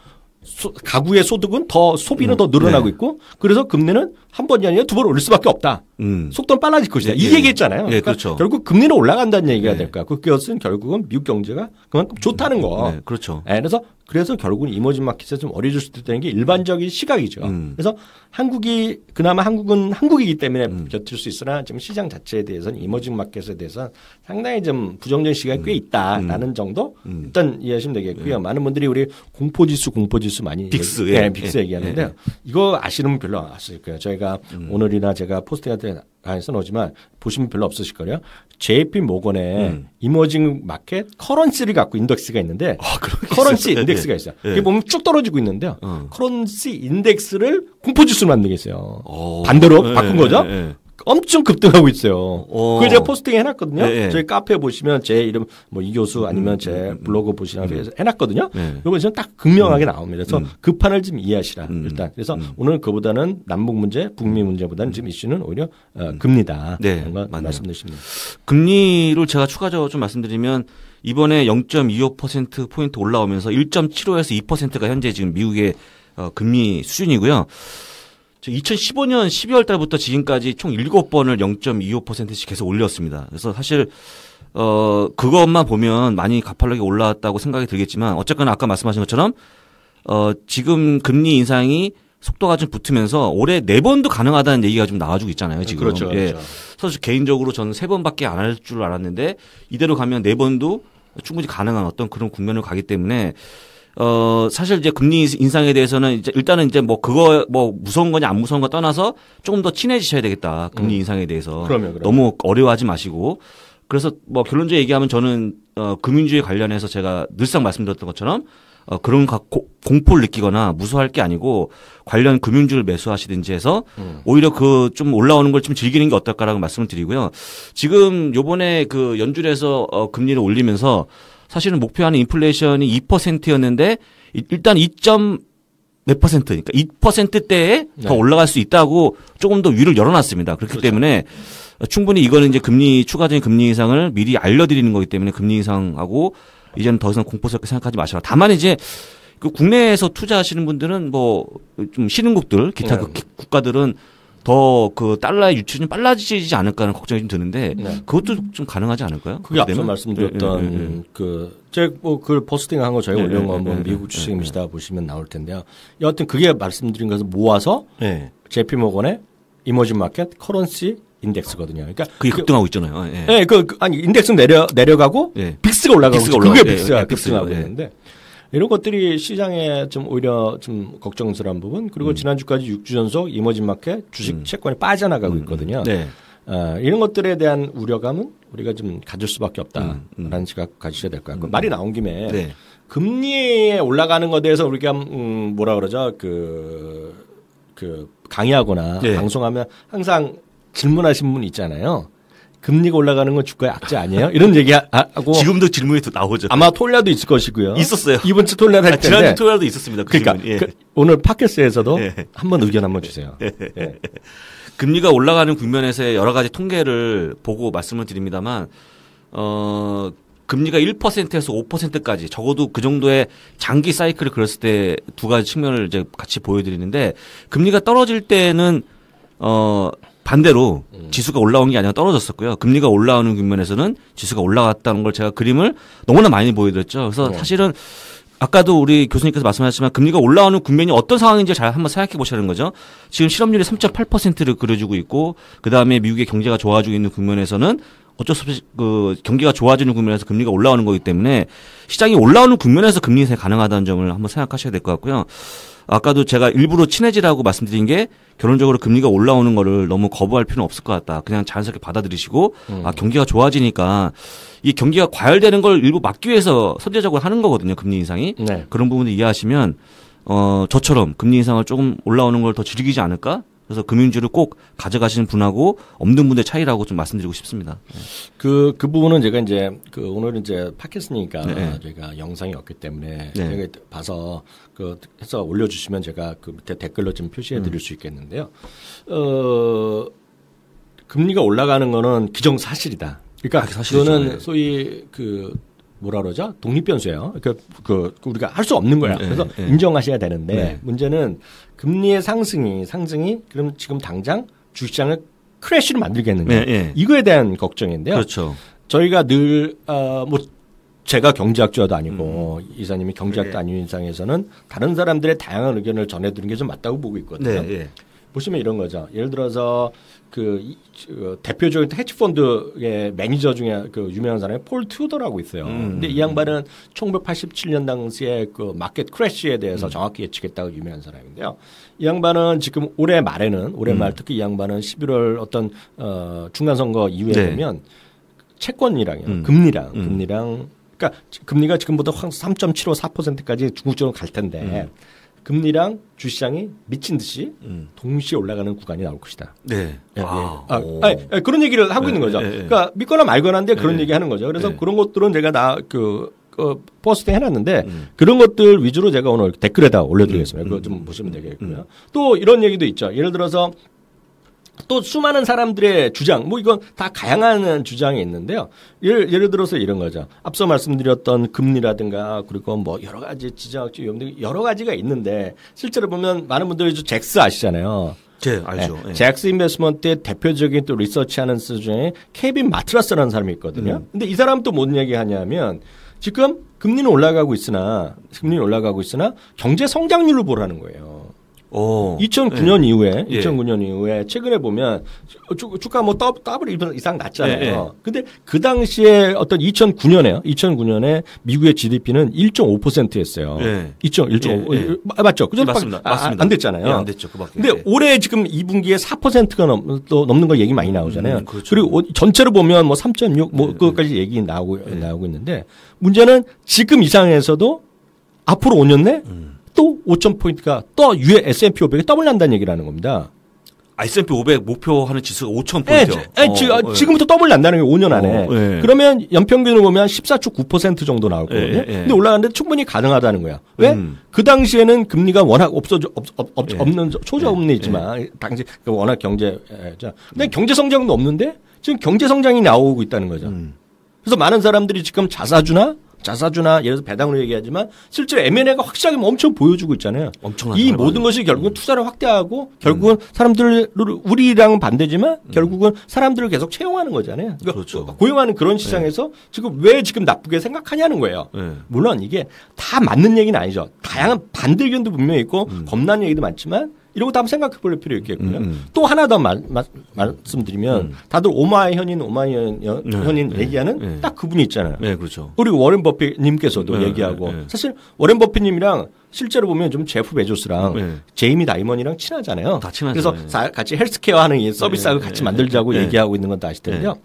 소, 가구의 소득은 더 소비는 음. 더 늘어나고 네. 있고 그래서 금리는 한 번이 아니라 두번 올릴 수밖에 없다. 음. 속도는 빨라질 것이다. 이 네. 얘기했잖아요. 네, 그러니까 네, 그렇죠. 결국 금리는 올라간다는 얘기가 네. 될까. 그것은 결국은 미국 경제가 그만큼 좋다는 거. 네, 그렇죠. 그래서 그래서 결국은 이머징 마켓에 좀 어려질 수도 있다는 게 일반적인 시각이죠. 음. 그래서 한국이 그나마 한국은 한국이기 때문에 음. 버틸 수 있으나 지금 시장 자체에 대해서는 이머징 마켓에 대해서 상당히 좀 부정적인 시각이 꽤 음. 있다라는 음. 정도 음. 일단 이해하시면 되겠고요. 예. 많은 분들이 우리 공포지수 공포지수 많이 빅스 얘기, 네, 예. 네, 빅스 예. 얘기하는데 예. 이거 아시는 분 별로 안 아실 거예요. 저희가 음. 오늘이나 제가 포스트에 안에서 나오지만 보시면 별로 없으실 거예요. JP 모건의 음. 이머징 마켓 커런시를 갖고 인덱스가 있는데 아, 커런시 예, 예. 인덱스가 있어요. 이 예. 그게 보면 쭉 떨어지고 있는데요. 음. 커런시 인덱스를 공포지수로 만들겠어요. 어. 반대로 예, 바꾼 거죠. 예, 엄청 급등하고 있어요. 어. 그걸 제가 포스팅 해놨거든요. 네, 네. 저희 카페 보시면 제 이름 뭐 이 교수 음, 아니면 제 음, 음, 블로그 보시면 음. 해놨거든요. 네. 요거 지금 딱 극명하게 나옵니다. 그래서 급판을 그 좀 이해하시라 일단. 그래서 오늘 그보다는 남북 문제, 북미 문제보다는 지금 이슈는 오히려 어, 금리다. 네, 말씀드리십니다. 금리를 제가 추가적으로 좀 말씀드리면 이번에 0.25% 포인트 올라오면서 1.75에서 2%가 현재 지금 미국의 어, 금리 수준이고요. 2015년 12월 달부터 지금까지 총 7번을 0.25%씩 계속 올렸습니다. 그래서 사실 어 그것만 보면 많이 가팔르게 올라왔다고 생각이 들겠지만 어쨌거나 아까 말씀하신 것처럼 어 지금 금리 인상이 속도가 좀 붙으면서 올해 네 번도 가능하다는 얘기가 좀 나와주고 있잖아요. 지금. 그렇죠, 그렇죠. 예. 사실 개인적으로 저는 세 번밖에 안 할 줄 알았는데 이대로 가면 네 번도 충분히 가능한 어떤 그런 국면을 가기 때문에 어 사실 이제 금리 인상에 대해서는 이제 일단은 이제 뭐 그거 뭐 무서운 거냐 안 무서운 거 떠나서 조금 더 친해지셔야 되겠다 금리 음. 인상에 대해서 그러면, 그러면. 너무 어려워하지 마시고 그래서 뭐 결론적으로 얘기하면 저는 어금융주의 관련해서 제가 늘상 말씀드렸던 것처럼 어, 그런 각 고, 공포를 느끼거나 무서워할 게 아니고 관련 금융주를 매수하시든지 해서 음. 오히려 그 좀 올라오는 걸 좀 즐기는 게 어떨까라고 말씀을 드리고요. 지금 요번에 그 연준에서 어, 금리를 올리면서 사실은 목표하는 인플레이션이 2%였는데 일단 2. 몇 퍼센트니까 2%대에 네. 더 올라갈 수 있다고 조금 더 위를 열어놨습니다. 그렇기 그렇죠. 때문에 충분히 이거는 이제 금리 추가적인 금리 인상을 미리 알려드리는 거기 때문에 금리 인상하고 이제는 더 이상 공포스럽게 생각하지 마시라. 다만 이제 그 국내에서 투자하시는 분들은 뭐 좀 신흥국들 기타 네. 그 국가들은 더그 달러의 유출이 빨라지지 않을까 하는 걱정이 좀 드는데 네. 그것도 좀 가능하지 않을까요? 그게 앞서 되면? 말씀드렸던 네, 네, 그 제가 뭐 그걸 포스팅한 거 저희가 올려놓은거 한번 미국 주식입니다 보시면 나올 텐데요. 여하튼 그게 말씀드린 것을 모아서 제피 모건의 이머징 마켓 커런시 인덱스거든요. 그러니까 그게 그 급등하고 있잖아요. 예, 그, 그, 아니 인덱스는 내려 내려가고 빅스가 올라가고 빅스가 올라가고 그게 빅스가 급등하고 있는데 이런 것들이 시장에 좀 오히려 좀 걱정스러운 부분 그리고 음. 지난주까지 6주 연속 이머진 마켓 주식 음. 채권이 빠져나가고 음, 음. 있거든요. 네. 어, 이런 것들에 대한 우려감은 우리가 좀 가질 수밖에 없다라는 음. 시각 음. 가지셔야 될 것 같고 말이 나온 김에 네. 금리에 올라가는 것에 대해서 우리가 음, 뭐라 그러죠 그그 그 강의하거나 네. 방송하면 항상 질문하신 분 있잖아요. 금리가 올라가는 건 주가의 악재 아니에요? 이런 얘기하고 지금도 질문이 또 나오죠. 아마 토요도 있을 것이고요. 있었어요. 이번 주 토요일 날 아, 지난주 토요도 있었습니다. 그 그러니까 예. 그 오늘 팟캐스트에서도 예. 한번 의견 한번 주세요. 예. 금리가 올라가는 국면에서 여러 가지 통계를 보고 말씀을 드립니다만 어 금리가 1%에서 5%까지 적어도 그 정도의 장기 사이클을 그렸을 때 두 가지 측면을 이제 같이 보여드리는데 금리가 떨어질 때는 어 반대로 음. 지수가 올라온 게 아니라 떨어졌었고요. 금리가 올라오는 국면에서는 지수가 올라갔다는 걸 제가 그림을 너무나 많이 보여드렸죠. 그래서 네. 사실은 아까도 우리 교수님께서 말씀하셨지만 금리가 올라오는 국면이 어떤 상황인지 잘 한번 생각해 보시는 거죠. 지금 실업률이 3.8%를 그려주고 있고 그다음에 미국의 경제가 좋아지고 있는 국면에서는 어쩔 수 없이 그 경기가 좋아지는 국면에서 금리가 올라오는 거기 때문에 시장이 올라오는 국면에서 금리 인상 가능하다는 점을 한번 생각하셔야 될 것 같고요. 아까도 제가 일부러 친해지라고 말씀드린 게 결론적으로 금리가 올라오는 거를 너무 거부할 필요는 없을 것 같다. 그냥 자연스럽게 받아들이시고 아, 음. 아 경기가 좋아지니까 이 경기가 과열되는 걸 일부 막기 위해서 선제적으로 하는 거거든요. 금리 인상이 네. 그런 부분을 이해하시면 어 저처럼 금리 인상을 조금 올라오는 걸 더 즐기지 않을까 그래서 금융주를 꼭 가져가시는 분하고 없는 분의 차이라고 좀 말씀드리고 싶습니다. 그그 네. 그 부분은 제가 이제 그 오늘 은 이제 팟캐스트니까 네, 네. 제가 영상이 없기 때문에 네. 봐서 그 해서 올려주시면 제가 그 밑에 댓글로 좀 표시해드릴 음. 수 있겠는데요. 어 금리가 올라가는 거는 기정 사실이다. 그러니까 아, 그 그거는 네. 소위 그 뭐라 그러죠? 독립변수예요. 그, 그 우리가 할 수 없는 거야. 음, 네, 그래서 네, 인정하셔야 되는데 네. 문제는 금리의 상승이 상승이 그럼 지금 당장 주시장을 크래쉬를 만들겠느냐 네, 예. 이거에 대한 걱정인데요. 그렇죠. 저희가 늘뭐 어, 제가 경제학자도 아니고 음. 이사님이 경제학도 아닌 이상에서는 다른 사람들의 다양한 의견을 전해드리는 게 좀 맞다고 보고 있거든요. 네, 예. 보시면 이런 거죠. 예를 들어서 그, 그 대표적인 헤지펀드의 매니저 중에 그 유명한 사람이 폴 튜더라고 있어요. 음. 근데 이 양반은 1987년 당시에 그 마켓 크래시에 대해서 음. 정확히 예측했다고 유명한 사람인데요. 이 양반은 지금 올해 말에는 올해 음. 말 특히 이 양반은 11월 어떤 어 중간 선거 이후에 네. 보면 채권이랑요. 음. 금리랑 음. 금리랑 그러니까 금리가 지금보다 한 3.754%까지 중국적으로 갈 텐데 음. 금리랑 주시장이 미친 듯이 음. 동시에 올라가는 구간이 나올 것이다. 네. 예, 아, 예. 아, 아 아니, 그런 얘기를 하고 네, 있는 거죠. 네, 네, 네. 그러니까 믿거나 말거나인데 그런 네. 얘기 하는 거죠. 그래서 네. 그런 것들은 제가 나그 어, 포스팅 해놨는데 음. 그런 것들 위주로 제가 오늘 댓글에다 올려드리겠습니다. 음. 그거 음, 좀 음, 보시면 음, 되겠고요. 또 이런 얘기도 있죠. 예를 들어서 또 수많은 사람들의 주장, 뭐 이건 다 다양한 주장이 있는데요. 예를, 예를 들어서 이런 거죠. 앞서 말씀드렸던 금리라든가 아, 그리고 뭐 여러 가지 지정학적 위험등 여러 가지가 있는데 실제로 보면 많은 분들이 잭스 아시잖아요. 제 네, 알죠. 네. 예. 잭스 인베스먼트의 대표적인 또 리서치하는 수준의 케빈 마트라스라는 사람이 있거든요. 음. 근데 이 사람 또 뭔 얘기하냐면 지금 금리는 올라가고 있으나 금리는 올라가고 있으나 경제 성장률을 보라는 거예요. 오. 2009년 예. 이후에 2009년 예. 이후에 최근에 보면 주가 뭐 더블, 더블 이상 났잖아요. 예, 예. 근데 그 당시에 어떤 2009년에요. 2009년에 미국의 GDP는 1.5%였어요. 예. 2.1.5 예. 예. 맞죠? 그죠? 맞습니다. 아, 맞습니다. 안 됐잖아요. 예, 안 됐죠. 그밖에. 근데 올해 지금 2분기에 4%가 넘, 또 넘는 거 얘기 많이 나오잖아요. 음, 그렇죠. 그리고 전체로 보면 뭐 3.6 뭐 그것까지 얘기 나오고 나오고 있는데 문제는 지금 이상에서도 앞으로 5년 내 음. 또 5,000포인트가 또 유해 S&P 500에 더블 난다는 얘기를 하는 겁니다. S&P 500 목표하는 지수가 5,000포인트요. 예, 예, 어, 아, 예. 지금부터 더블 난다는 게 5년 안에. 어, 예. 그러면 연평균을 보면 14.9% 정도 나올 거거든요. 예, 예, 근데 올라가는데 충분히 가능하다는 거야. 왜? 음. 그 당시에는 금리가 워낙 없어져 없, 없, 없 없는 초저금리지만 당시 그 워낙 경제 자. 근데 음. 경제 성장도 없는데 지금 경제 성장이 나오고 있다는 거죠. 음. 그래서 많은 사람들이 지금 자사주나 자사주나 예를 들어서 배당으로 얘기하지만 실제로 M&A가 확실하게 뭐 엄청 보여주고 있잖아요. 엄청난 이 모든 맞아요. 것이 결국은 음. 투자를 확대하고 음. 결국은 음. 사람들을 우리랑은 반대지만 음. 결국은 사람들을 계속 채용하는 거잖아요. 그러니까 그렇죠. 고용하는 그런 네. 시장에서 네. 지금 왜 지금 나쁘게 생각하냐는 거예요. 네. 물론 이게 다 맞는 얘기는 아니죠. 다양한 반대 의견도 분명히 있고 음. 겁난 얘기도 많지만 이러고 다음 생각해 볼 필요 있겠고요. 음, 음. 또 하나 더 말, 말, 말씀드리면 음. 다들 오마이 현인 오마이 현, 네, 현인 네, 얘기하는 네. 딱 그분이 있잖아요. 네, 그렇죠. 우리 워렌 버핏님께서도 네, 네, 얘기하고 사실 워렌 버핏님이랑 실제로 보면 좀 제프 베조스랑 제이미 다이먼이랑 친하잖아요. 다 친하죠. 그래서 다 같이 헬스케어 하는 서비스하고 같이 만들자고 얘기하고 있는 건다 아실 텐데요.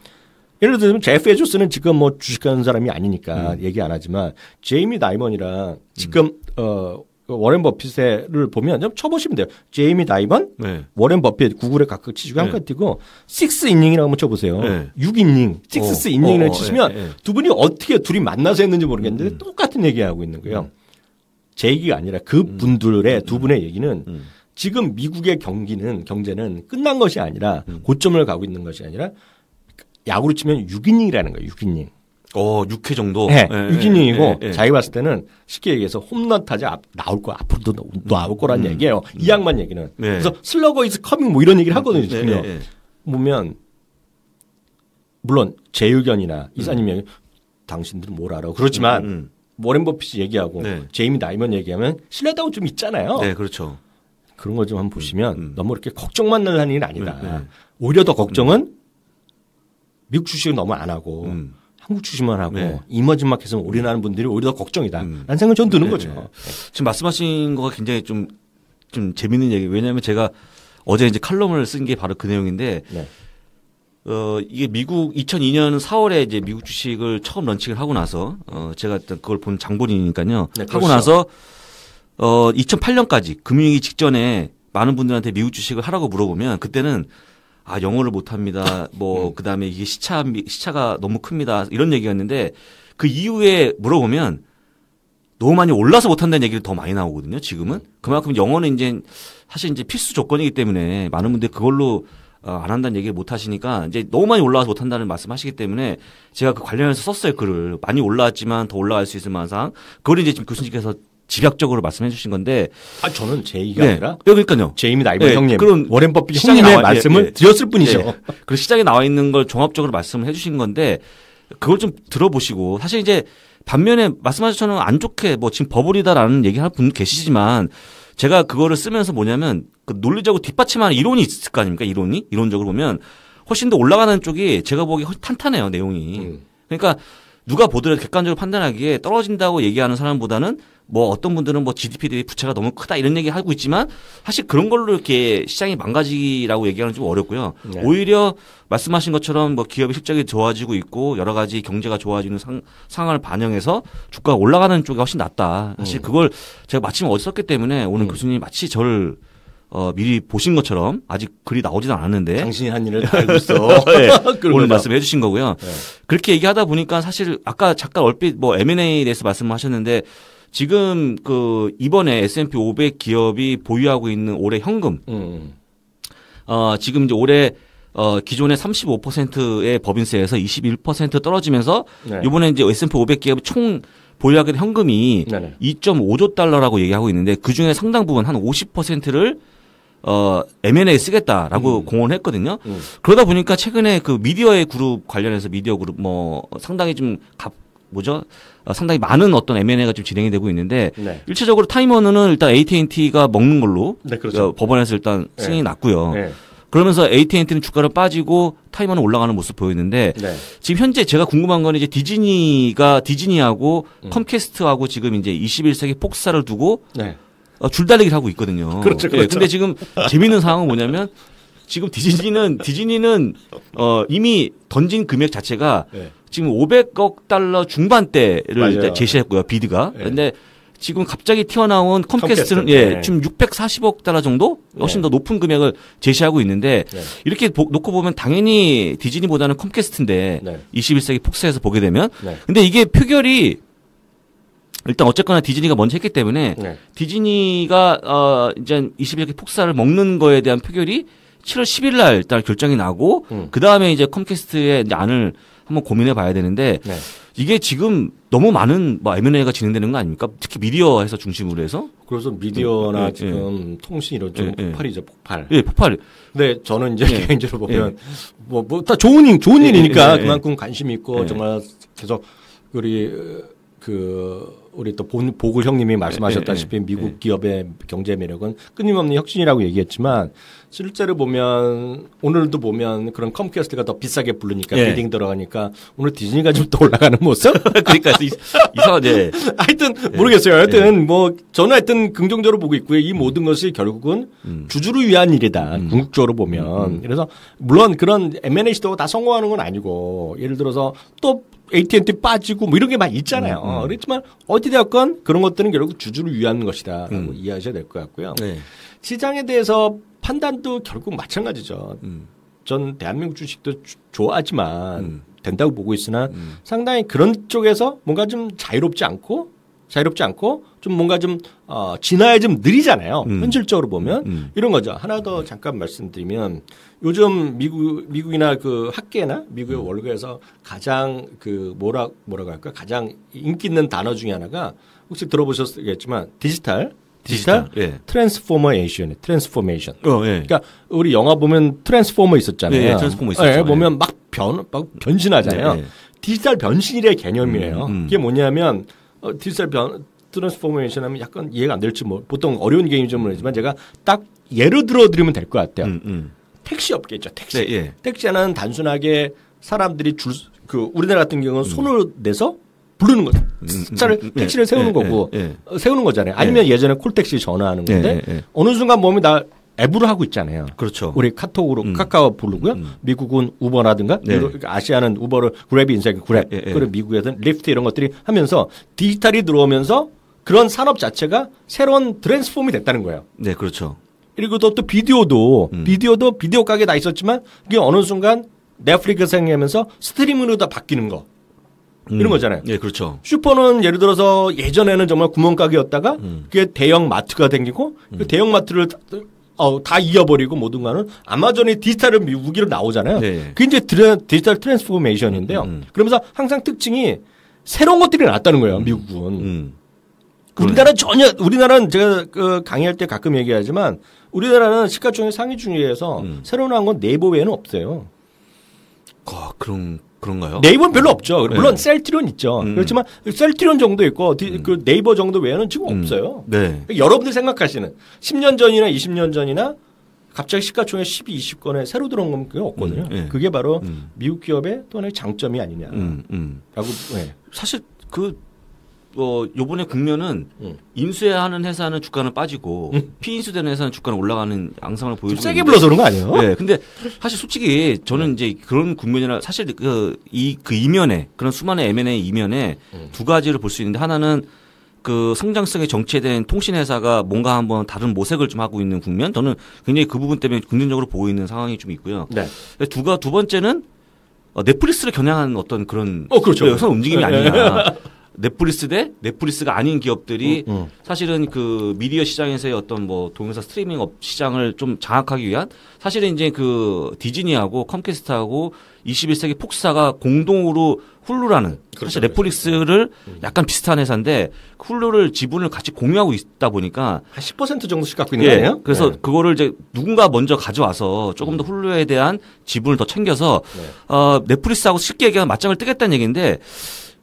예를 들면 제프 베조스는 지금 뭐 주식하는 사람이 아니니까 음. 얘기 안 하지만 제이미 다이먼이랑 지금 음. 어그 워렌 버핏을 보면 좀 쳐보시면 돼요. 제이미 다이번, 네. 워렌 버핏 구글에 각각 치시고 네. 한칸 뛰고 식스 이닝이라고 한번 쳐보세요. 네. 6이닝, 식스 어. 이닝을 어, 어, 치시면 네. 두 분이 어떻게 둘이 만나서 했는지 모르겠는데 음. 똑같은 얘기하고 있는 거예요. 음. 제 얘기가 아니라 그 음. 분들의 음. 두 분의 얘기는 음. 지금 미국의 경기는 경제는 끝난 것이 아니라 고점을 가고 있는 것이 아니라 야구로 치면 6이닝이라는 거예요. 6이닝. 어, 6회 정도? 네. 예, 6이닝이고, 예, 예, 예, 자기 봤을 때는 쉽게 얘기해서 홈런 타자 앞, 나올 거 앞으로도 나올 거란 음, 얘기예요. 음. 이 양만 얘기는. 네. 그래서 슬러거 이즈 커밍 뭐 이런 얘기를 하거든요. 네, 지금요. 네, 네, 네, 보면, 물론 제 의견이나 이사님 얘기, 음. 당신들은 뭘 알아. 그렇지만, 모렌 음, 음, 음. 버핏이 얘기하고 네. 제이미 나이먼 얘기하면 신뢰다운 좀 있잖아요. 네, 그렇죠. 그런 걸좀 한번 보시면 너무 이렇게 걱정만 하는 일은 아니다. 오히려 더 걱정은 미국 주식을 너무 안 하고 한국 주식만 하고 네. 이머징 마켓은 올인하는 분들이 오히려 더 걱정이다. 음. 라는 생각은 전 드는 네 거죠. 지금 말씀하신 거가 굉장히 좀, 좀 재밌는 얘기. 왜냐하면 제가 어제 이제 칼럼을 쓴 게 바로 그 내용인데 네. 어, 이게 미국 2002년 4월에 이제 미국 주식을 처음 런칭을 하고 나서 어, 제가 그걸 본 장본인이니까요. 네, 하고 그렇죠. 나서 어, 2008년까지 금융위기 직전에 많은 분들한테 미국 주식을 하라고 물어보면 그때는 아 영어를 못합니다. 뭐 음. 그다음에 이게 시차 시차가 너무 큽니다. 이런 얘기였는데 그 이후에 물어보면 너무 많이 올라서 못한다는 얘기를 더 많이 나오거든요. 지금은 그만큼 영어는 이제 사실 이제 필수 조건이기 때문에 많은 분들이 그걸로 어, 안 한다는 얘기를 못 하시니까 이제 너무 많이 올라와서 못 한다는 말씀하시기 때문에 제가 그 관련해서 썼어요 글을 많이 올라왔지만 더 올라갈 수 있을 만상 그걸 이제 지금 교수님께서 집약적으로 말씀해 주신 건데. 아, 저는 제의가 네. 아니라. 예, 그러니까요. 제이미 나이버 네. 예, 형님. 그런 워렌 버핏 형님의 나와, 예, 말씀을 예, 드렸을 뿐이죠. 예. 그리고 시장에 나와 있는 걸 종합적으로 말씀을 해 주신 건데 그걸 좀 들어보시고 사실 이제 반면에 말씀하셨 것처럼 안 좋게 뭐 지금 버블이다라는 얘기 하는 분 계시지만 제가 그거를 쓰면서 뭐냐면 그 논리적으로 뒷받침하는 이론이 있을 거 아닙니까? 이론이? 이론적으로 보면 훨씬 더 올라가는 쪽이 제가 보기에 훨 탄탄해요, 내용이. 음. 그러니까 누가 보더라도 객관적으로 판단하기에 떨어진다고 얘기하는 사람보다는 뭐 어떤 분들은 뭐 GDP 대비 부채가 너무 크다 이런 얘기 하고 있지만 사실 그런 걸로 이렇게 시장이 망가지라고 얘기하는 좀 어렵고요. 네. 오히려 말씀하신 것처럼 뭐 기업의 실적이 좋아지고 있고 여러 가지 경제가 좋아지는 상, 상황을 반영해서 주가가 올라가는 쪽이 훨씬 낫다. 사실 음. 그걸 제가 마침 어디 썼기 때문에 오늘 음. 교수님이 마치 저를 어, 미리 보신 것처럼 아직 글이 나오지도 않았는데. 당신이 한 일을 알고 있어. 네, 오늘 말씀해 주신 거고요. 네. 그렇게 얘기하다 보니까 사실 아까 잠깐 얼핏 뭐 M&A에 대해서 말씀하셨는데 지금 그 이번에 S&P 500 기업이 보유하고 있는 올해 현금 음. 어, 지금 이제 올해 어, 기존의 35%의 법인세에서 21% 떨어지면서 네. 이번에 이제 S&P 500 기업 총 보유하게 된 현금이 네네. 2.5조 달러라고 얘기하고 있는데 그 중에 상당 부분 한 50%를 어, M&A 쓰겠다라고 음. 공언했거든요. 을 음. 그러다 보니까 최근에 그 미디어의 그룹 관련해서 미디어 그룹 뭐 상당히 좀 값, 뭐죠? 어, 상당히 많은 어떤 M&A가 지금 진행이 되고 있는데 네. 일체적으로 타이머는 일단 AT&T가 먹는 걸로 네, 그렇죠. 어, 법원에서 일단 네. 승인이 났고요. 네. 그러면서 AT&T는 주가를 빠지고 타이머는 올라가는 모습 보였는데 네. 지금 현재 제가 궁금한 건 이제 디즈니가 디즈니하고 음. 컴캐스트하고 지금 이제 21세기 폭사를 두고 네. 어, 줄다리기를 하고 있거든요. 그렇죠, 예, 그렇죠. 예, 데 지금 재밌는 상황은 뭐냐면 지금 디즈니는 디즈니는 어 이미 던진 금액 자체가 네. 지금 500억 달러 중반대를 제시했고요 비드가. 네. 근데 지금 갑자기 튀어나온 컴캐스트는 컴캐스트. 예, 네. 지금 640억 달러 정도 네. 훨씬 더 높은 금액을 제시하고 있는데 네. 이렇게 보, 놓고 보면 당연히 디즈니보다는 컴캐스트인데 21세기 폭스에서 보게 되면 근데 이게 표결이 일단 어쨌거나 디즈니가 먼저 했기 때문에 네. 디즈니가 어 이제 21세기 폭사를 먹는 거에 대한 표결이 7월 10일 날 일단 결정이 나고 음. 그 다음에 이제 컴캐스트의 안을 한번 고민해 봐야 되는데 네. 이게 지금 너무 많은 뭐 M&A가 진행되는 거 아닙니까? 특히 미디어 에서 중심으로 해서 그래서 미디어나 네, 지금 네. 통신 이런 쪽 네, 네. 폭발이죠 폭발. 예, 폭발. 근 네, 저는 이제 개인적으로 보면 뭐뭐다 좋은 일 좋은 일이니까 그만큼 관심 있고 정말 계속 우리 그 우리 또 본, 보글 형님이 말씀하셨다시피 미국 기업의 경제 매력은 끊임없는 혁신이라고 얘기했지만 실제로 보면 오늘도 보면 그런 컴캐스트가 더 비싸게 부르니까 예. 비딩 들어가니까 오늘 디즈니가 좀더 올라가는 모습? 그러니까 이상하네. 예. 하여튼 예. 모르겠어요. 하여튼 예. 뭐 저는 하여튼 긍정적으로 보고 있고요. 이 모든 것이 결국은 음. 주주를 위한 일이다. 음. 궁극적으로 보면. 음. 음. 그래서 물론 그런 M&A 시도가 다 성공하는 건 아니고 예를 들어서 또 AT&T 빠지고 뭐 이런 게 많이 있잖아요. 음, 음. 그렇지만 어찌되었건 그런 것들은 결국 주주를 위한 것이다라고 음. 이해하셔야 될 것 같고요. 네. 시장에 대해서 판단도 결국 마찬가지죠. 음. 전 대한민국 주식도 주, 좋아하지만 음. 된다고 보고 있으나 음. 상당히 그런 쪽에서 뭔가 좀 자유롭지 않고 자유롭지 않고 좀 뭔가 좀 어, 진화에 좀 느리잖아요. 음. 현실적으로 보면 음. 음. 이런 거죠. 하나 더 잠깐 말씀드리면 요즘 미국 미국이나 그 학계나 미국의 음. 월급에서 가장 그 뭐라 뭐라고 할까 가장 인기 있는 단어 중에 하나가 혹시 들어보셨겠지만 디지털 디지털, 디지털 예. 트랜스포머에이션이 트랜스포메이션. 어, 예. 그러니까 우리 영화 보면 트랜스포머 있었잖아요. 예, 예 트랜스포머 예, 있었죠. 보면 예. 막 변, 막 변신하잖아요. 네, 디지털 변신이래 개념이에요. 음, 음. 그게 뭐냐면 어, 디지털 변 트랜스포메이션 하면 약간 이해가 안 될지 뭐 보통 어려운 개념인지 모르지만 제가 딱 예를 들어 드리면 될 것 같아요. 음, 음. 택시 업계죠. 택시. 네, 택시 는 단순하게 사람들이 줄 그 우리나라 같은 경우는 음. 손을 내서 부르는 거죠. 음, 음, 자를 음, 택시를 예, 세우는 예, 거고 예, 어, 세우는 거잖아요. 아니면 예전에 콜택시 전화하는 건데 어느 순간 몸이 나 앱으로 하고 있잖아요. 그렇죠. 우리 카톡으로 음. 카카오 부르고요. 음. 미국은 우버라든가 네. 아시아는 우버를 그랩이 인생 그랩 예, 예, 그리고 미국에서는 리프트 이런 것들이 하면서 디지털이 들어오면서 그런 산업 자체가 새로운 트랜스폼이 됐다는 거예요. 네, 그렇죠. 그리고 또, 또 비디오도 음. 비디오도 비디오 가게 다 있었지만 이게 어느 순간 넷플릭스 생기면서 스트리밍으로 다 바뀌는 거. 음. 이런 거잖아요. 예, 그렇죠. 슈퍼는 예를 들어서 예전에는 정말 구멍가게였다가 음. 그게 대형 마트가 생기고 그 음. 그 대형 마트를 어, 다 이어버리고 모든 거는 아마존이 디지털을 무기로 나오잖아요. 네. 그게 이제 드레, 디지털 트랜스포메이션인데요. 음, 음. 그러면서 항상 특징이 새로운 것들이 나왔다는 거예요, 미국은. 음. 우리나라 전혀 우리나라는 제가 그 강의할 때 가끔 얘기하지만 우리나라는 시가총액 상위 중위에서 새로 나온 건 네이버 외에는 없어요. 아, 그럼 그런가요? 네이버는 별로 없죠. 음. 물론 네. 셀트리온 있죠. 음. 그렇지만 셀트리온 정도 있고 음. 그 네이버 정도 외에는 지금 음. 없어요. 네. 그러니까 여러분들 생각하시는 10년 전이나 20년 전이나 갑자기 시가총액 12, 20건에 새로 들어온 건 그게 없거든요. 음. 네. 그게 바로 음. 미국 기업의 또 하나의 장점이 아니냐라고. 네. 사실 그 어, 요번에 국면은 음. 인수해하는 야 회사는 주가는 빠지고 음. 피인수되는 회사는 주가는 올라가는 양상을 보여주고 세게 불러서 그런 거 아니에요? 네. 근데 사실 솔직히 저는 이제 그런 국면이나 사실 그 이그 그 이면에 그런 수많은 M&A 이면에 음. 두 가지를 볼 수 있는데 하나는 그 성장성에 정체된 통신회사가 뭔가 한번 다른 모색을 좀 하고 있는 국면 저는 굉장히 그 부분 때문에 긍정적으로 보고 있는 상황이 좀 있고요. 네. 두가 두 번째는 어, 넷플릭스를 겨냥한 어떤 그런 어, 그렇죠. 여성 움직임이 네. 아니냐. 넷플릭스 대 넷플릭스가 아닌 기업들이 음, 음. 사실은 그 미디어 시장에서의 어떤 뭐 동영상 스트리밍 업 시장을 좀 장악하기 위한 사실은 이제 그 디즈니하고 컴캐스트하고 21세기 폭사가 공동으로 훌루라는 그렇죠, 사실 그렇죠. 넷플릭스를 그렇죠. 약간 비슷한 회사인데 그 훌루를 지분을 같이 공유하고 있다 보니까 한 10% 정도씩 갖고 있는 예, 거예요? 그래서 네. 그거를 이제 누군가 먼저 가져와서 조금 더 음. 훌루에 대한 지분을 더 챙겨서 네. 어, 넷플릭스하고 쉽게 얘기하면 맞짱을 뜨겠다는 얘기인데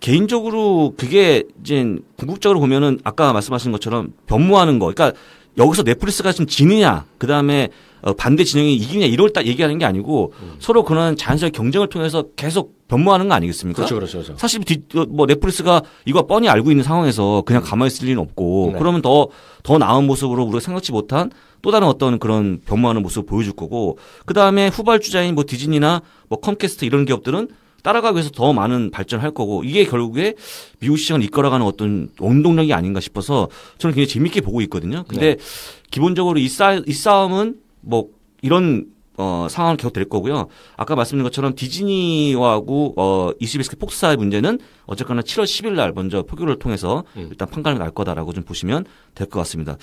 개인적으로 그게 이제 궁극적으로 보면은 아까 말씀하신 것처럼 변모하는 거. 그러니까 여기서 넷플릭스가 지금 지느냐, 그 다음에 어, 반대 진영이 이기냐 이럴때 얘기하는 게 아니고 음. 서로 그런 자연스러운 경쟁을 통해서 계속 변모하는 거 아니겠습니까? 그렇죠, 그렇죠. 그렇죠. 사실 어, 뭐 넷플릭스가 이거 뻔히 알고 있는 상황에서 그냥 음. 가만히 있을 리는 없고 네. 그러면 더 더 나은 모습으로 우리가 생각지 못한 또 다른 어떤 그런 변모하는 모습을 보여줄 거고 그 다음에 후발주자인 뭐 디즈니나 뭐 컴캐스트 이런 기업들은 따라가기 위해서 더 많은 발전할 거고 이게 결국에 미국 시장을 이끌어가는 어떤 원동력이 아닌가 싶어서 저는 굉장히 재밌게 보고 있거든요. 근데 네. 기본적으로 이, 싸, 이 싸움은 뭐 이런 어, 상황은 계속 될 거고요. 아까 말씀드린 것처럼 디즈니하고 어, 이시비스크 e 그 폭스사의 문제는 어쨌거나 7월 10일 날 먼저 표결을 통해서 음. 일단 판가름이 날 거다라고 좀 보시면 될 것 같습니다.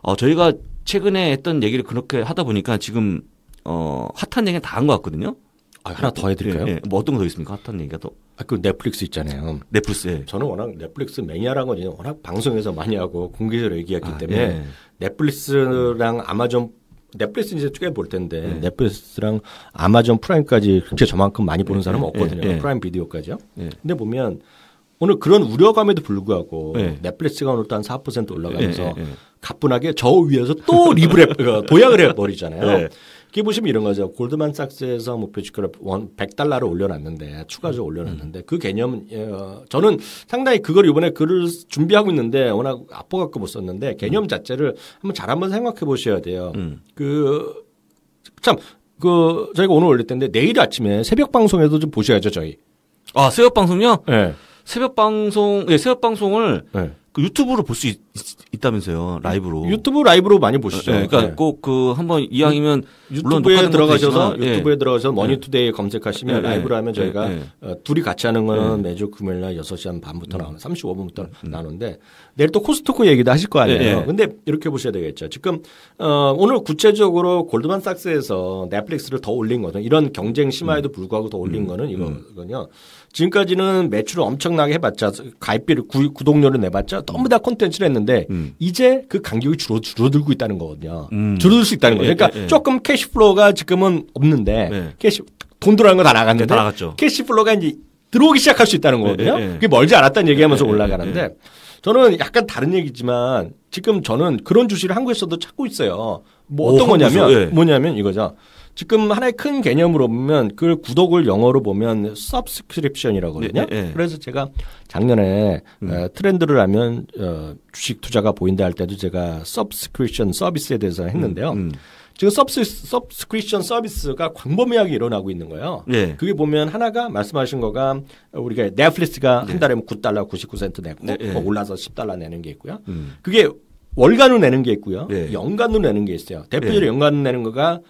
어, 저희가 최근에 했던 얘기를 그렇게 하다 보니까 지금 어, 핫한 얘기는 다 한 것 같거든요. 아, 하나 더 해드릴까요? 예, 예. 뭐 어떤 거 더 있습니까? 핫한 얘기가 또? 아, 그 넷플릭스 있잖아요. 넷플릭스. 예. 저는 워낙 넷플릭스 매니아라는 건 워낙 방송에서 많이 하고 공개적으로 얘기했기 아, 때문에 예. 넷플릭스랑 아마존 넷플릭스 이제 꽤볼 텐데 네. 넷플릭스랑 아마존 프라임까지 그렇게 저만큼 많이 보는 예, 사람은 없거든요. 네. 프라임 비디오까지요. 네. 근데 보면 오늘 그런 우려감에도 불구하고 넷플릭스가 오늘 또한4% 올라가면서 가뿐하게 저 위에서 또 리브랩 도약을 어, 해버리잖아요. 그게 보시면 이런 거죠. 골드만삭스에서 목표 뭐 주가를 원 100달러를 올려놨는데 추가적으로 음. 올려놨는데 그 개념은 예, 어, 저는 상당히 그걸 이번에 글을 준비하고 있는데 워낙 아파갖고 못 썼는데 개념 음. 자체를 한번 잘 한번 생각해 보셔야 돼요. 음. 그참 그 저희가 오늘 올릴 텐데 내일 아침에 새벽 방송에도 좀 보셔야죠 저희. 아 새벽 방송요? 네. 새벽 방송, 예, 새벽 방송을 네. 그 유튜브로 볼 수 있다면서요 라이브로 유튜브 라이브로 많이 보시죠. 네, 그러니까 네. 예. 꼭그 한번 이왕이면 예. 유튜브에 들어가셔서 있지만, 유튜브에 네. 들어가서 머니투데이 검색하시면 라이브로 하면 저희가 어, 둘이 같이 하는 거는 매주 금요일 날 6시 한 반부터 음. 나오는 35분부터 음, 음. 나오는데 내일 또 코스트코 얘기도 하실 거 아니에요. 근데 이렇게 보셔야 되겠죠. 지금 어, 오늘 구체적으로 골드만삭스에서 넷플릭스를 더 올린 거죠. 이런 경쟁 심화에도 음. 불구하고 더 올린 음. 거는 이거거든요. 음. 지금까지는 매출을 엄청나게 해봤자 가입비를 구, 독료를 내봤자 전부 다 콘텐츠를 했는데 음. 이제 그 간격이 줄어, 줄어들고 있다는 거거든요. 음. 줄어들 수 있다는 예, 거예요. 그러니까 예, 예, 조금 캐시플로우가 지금은 없는데 네. 캐시 돈 들어간 거 다 나갔는데 네, 다 나갔죠. 캐시플로우가 이제 들어오기 시작할 수 있다는 네, 거거든요. 그게 멀지 않았다는 얘기하면서 올라가는데 저는 약간 다른 얘기지만 지금 저는 그런 주식을 한국에서도 찾고 있어요. 뭐 어, 어떤 오, 거냐면 예. 뭐냐면 이거죠. 지금 하나의 큰 개념으로 보면 그 구독을 영어로 보면 s s u b c r i p t i o n 이라고 하거든요. 네, 예, 예. 네, 네. 그래서 제가 작년에 음. 어, 트렌드를 하면 어, 주식 투자가 보인다 할 때도 제가 subscription 서비스에 대해서 음, 했는데요. 음, 음. 지금 subscription 서비스가 광범위하게 일어나고 있는 거예요. 예. 그게 보면 하나가 말씀하신 거가 우리가 넷플릭스가 한 달에 뭐 9달러 99센트 내고 예. 뭐 올라서 10달러 내는 게 있고요. 음. 그게 월간으로 내는 게 있고요. 예. 연간으로 내는 게 있어요. 대표적으로 예. 연간으로 내는 거가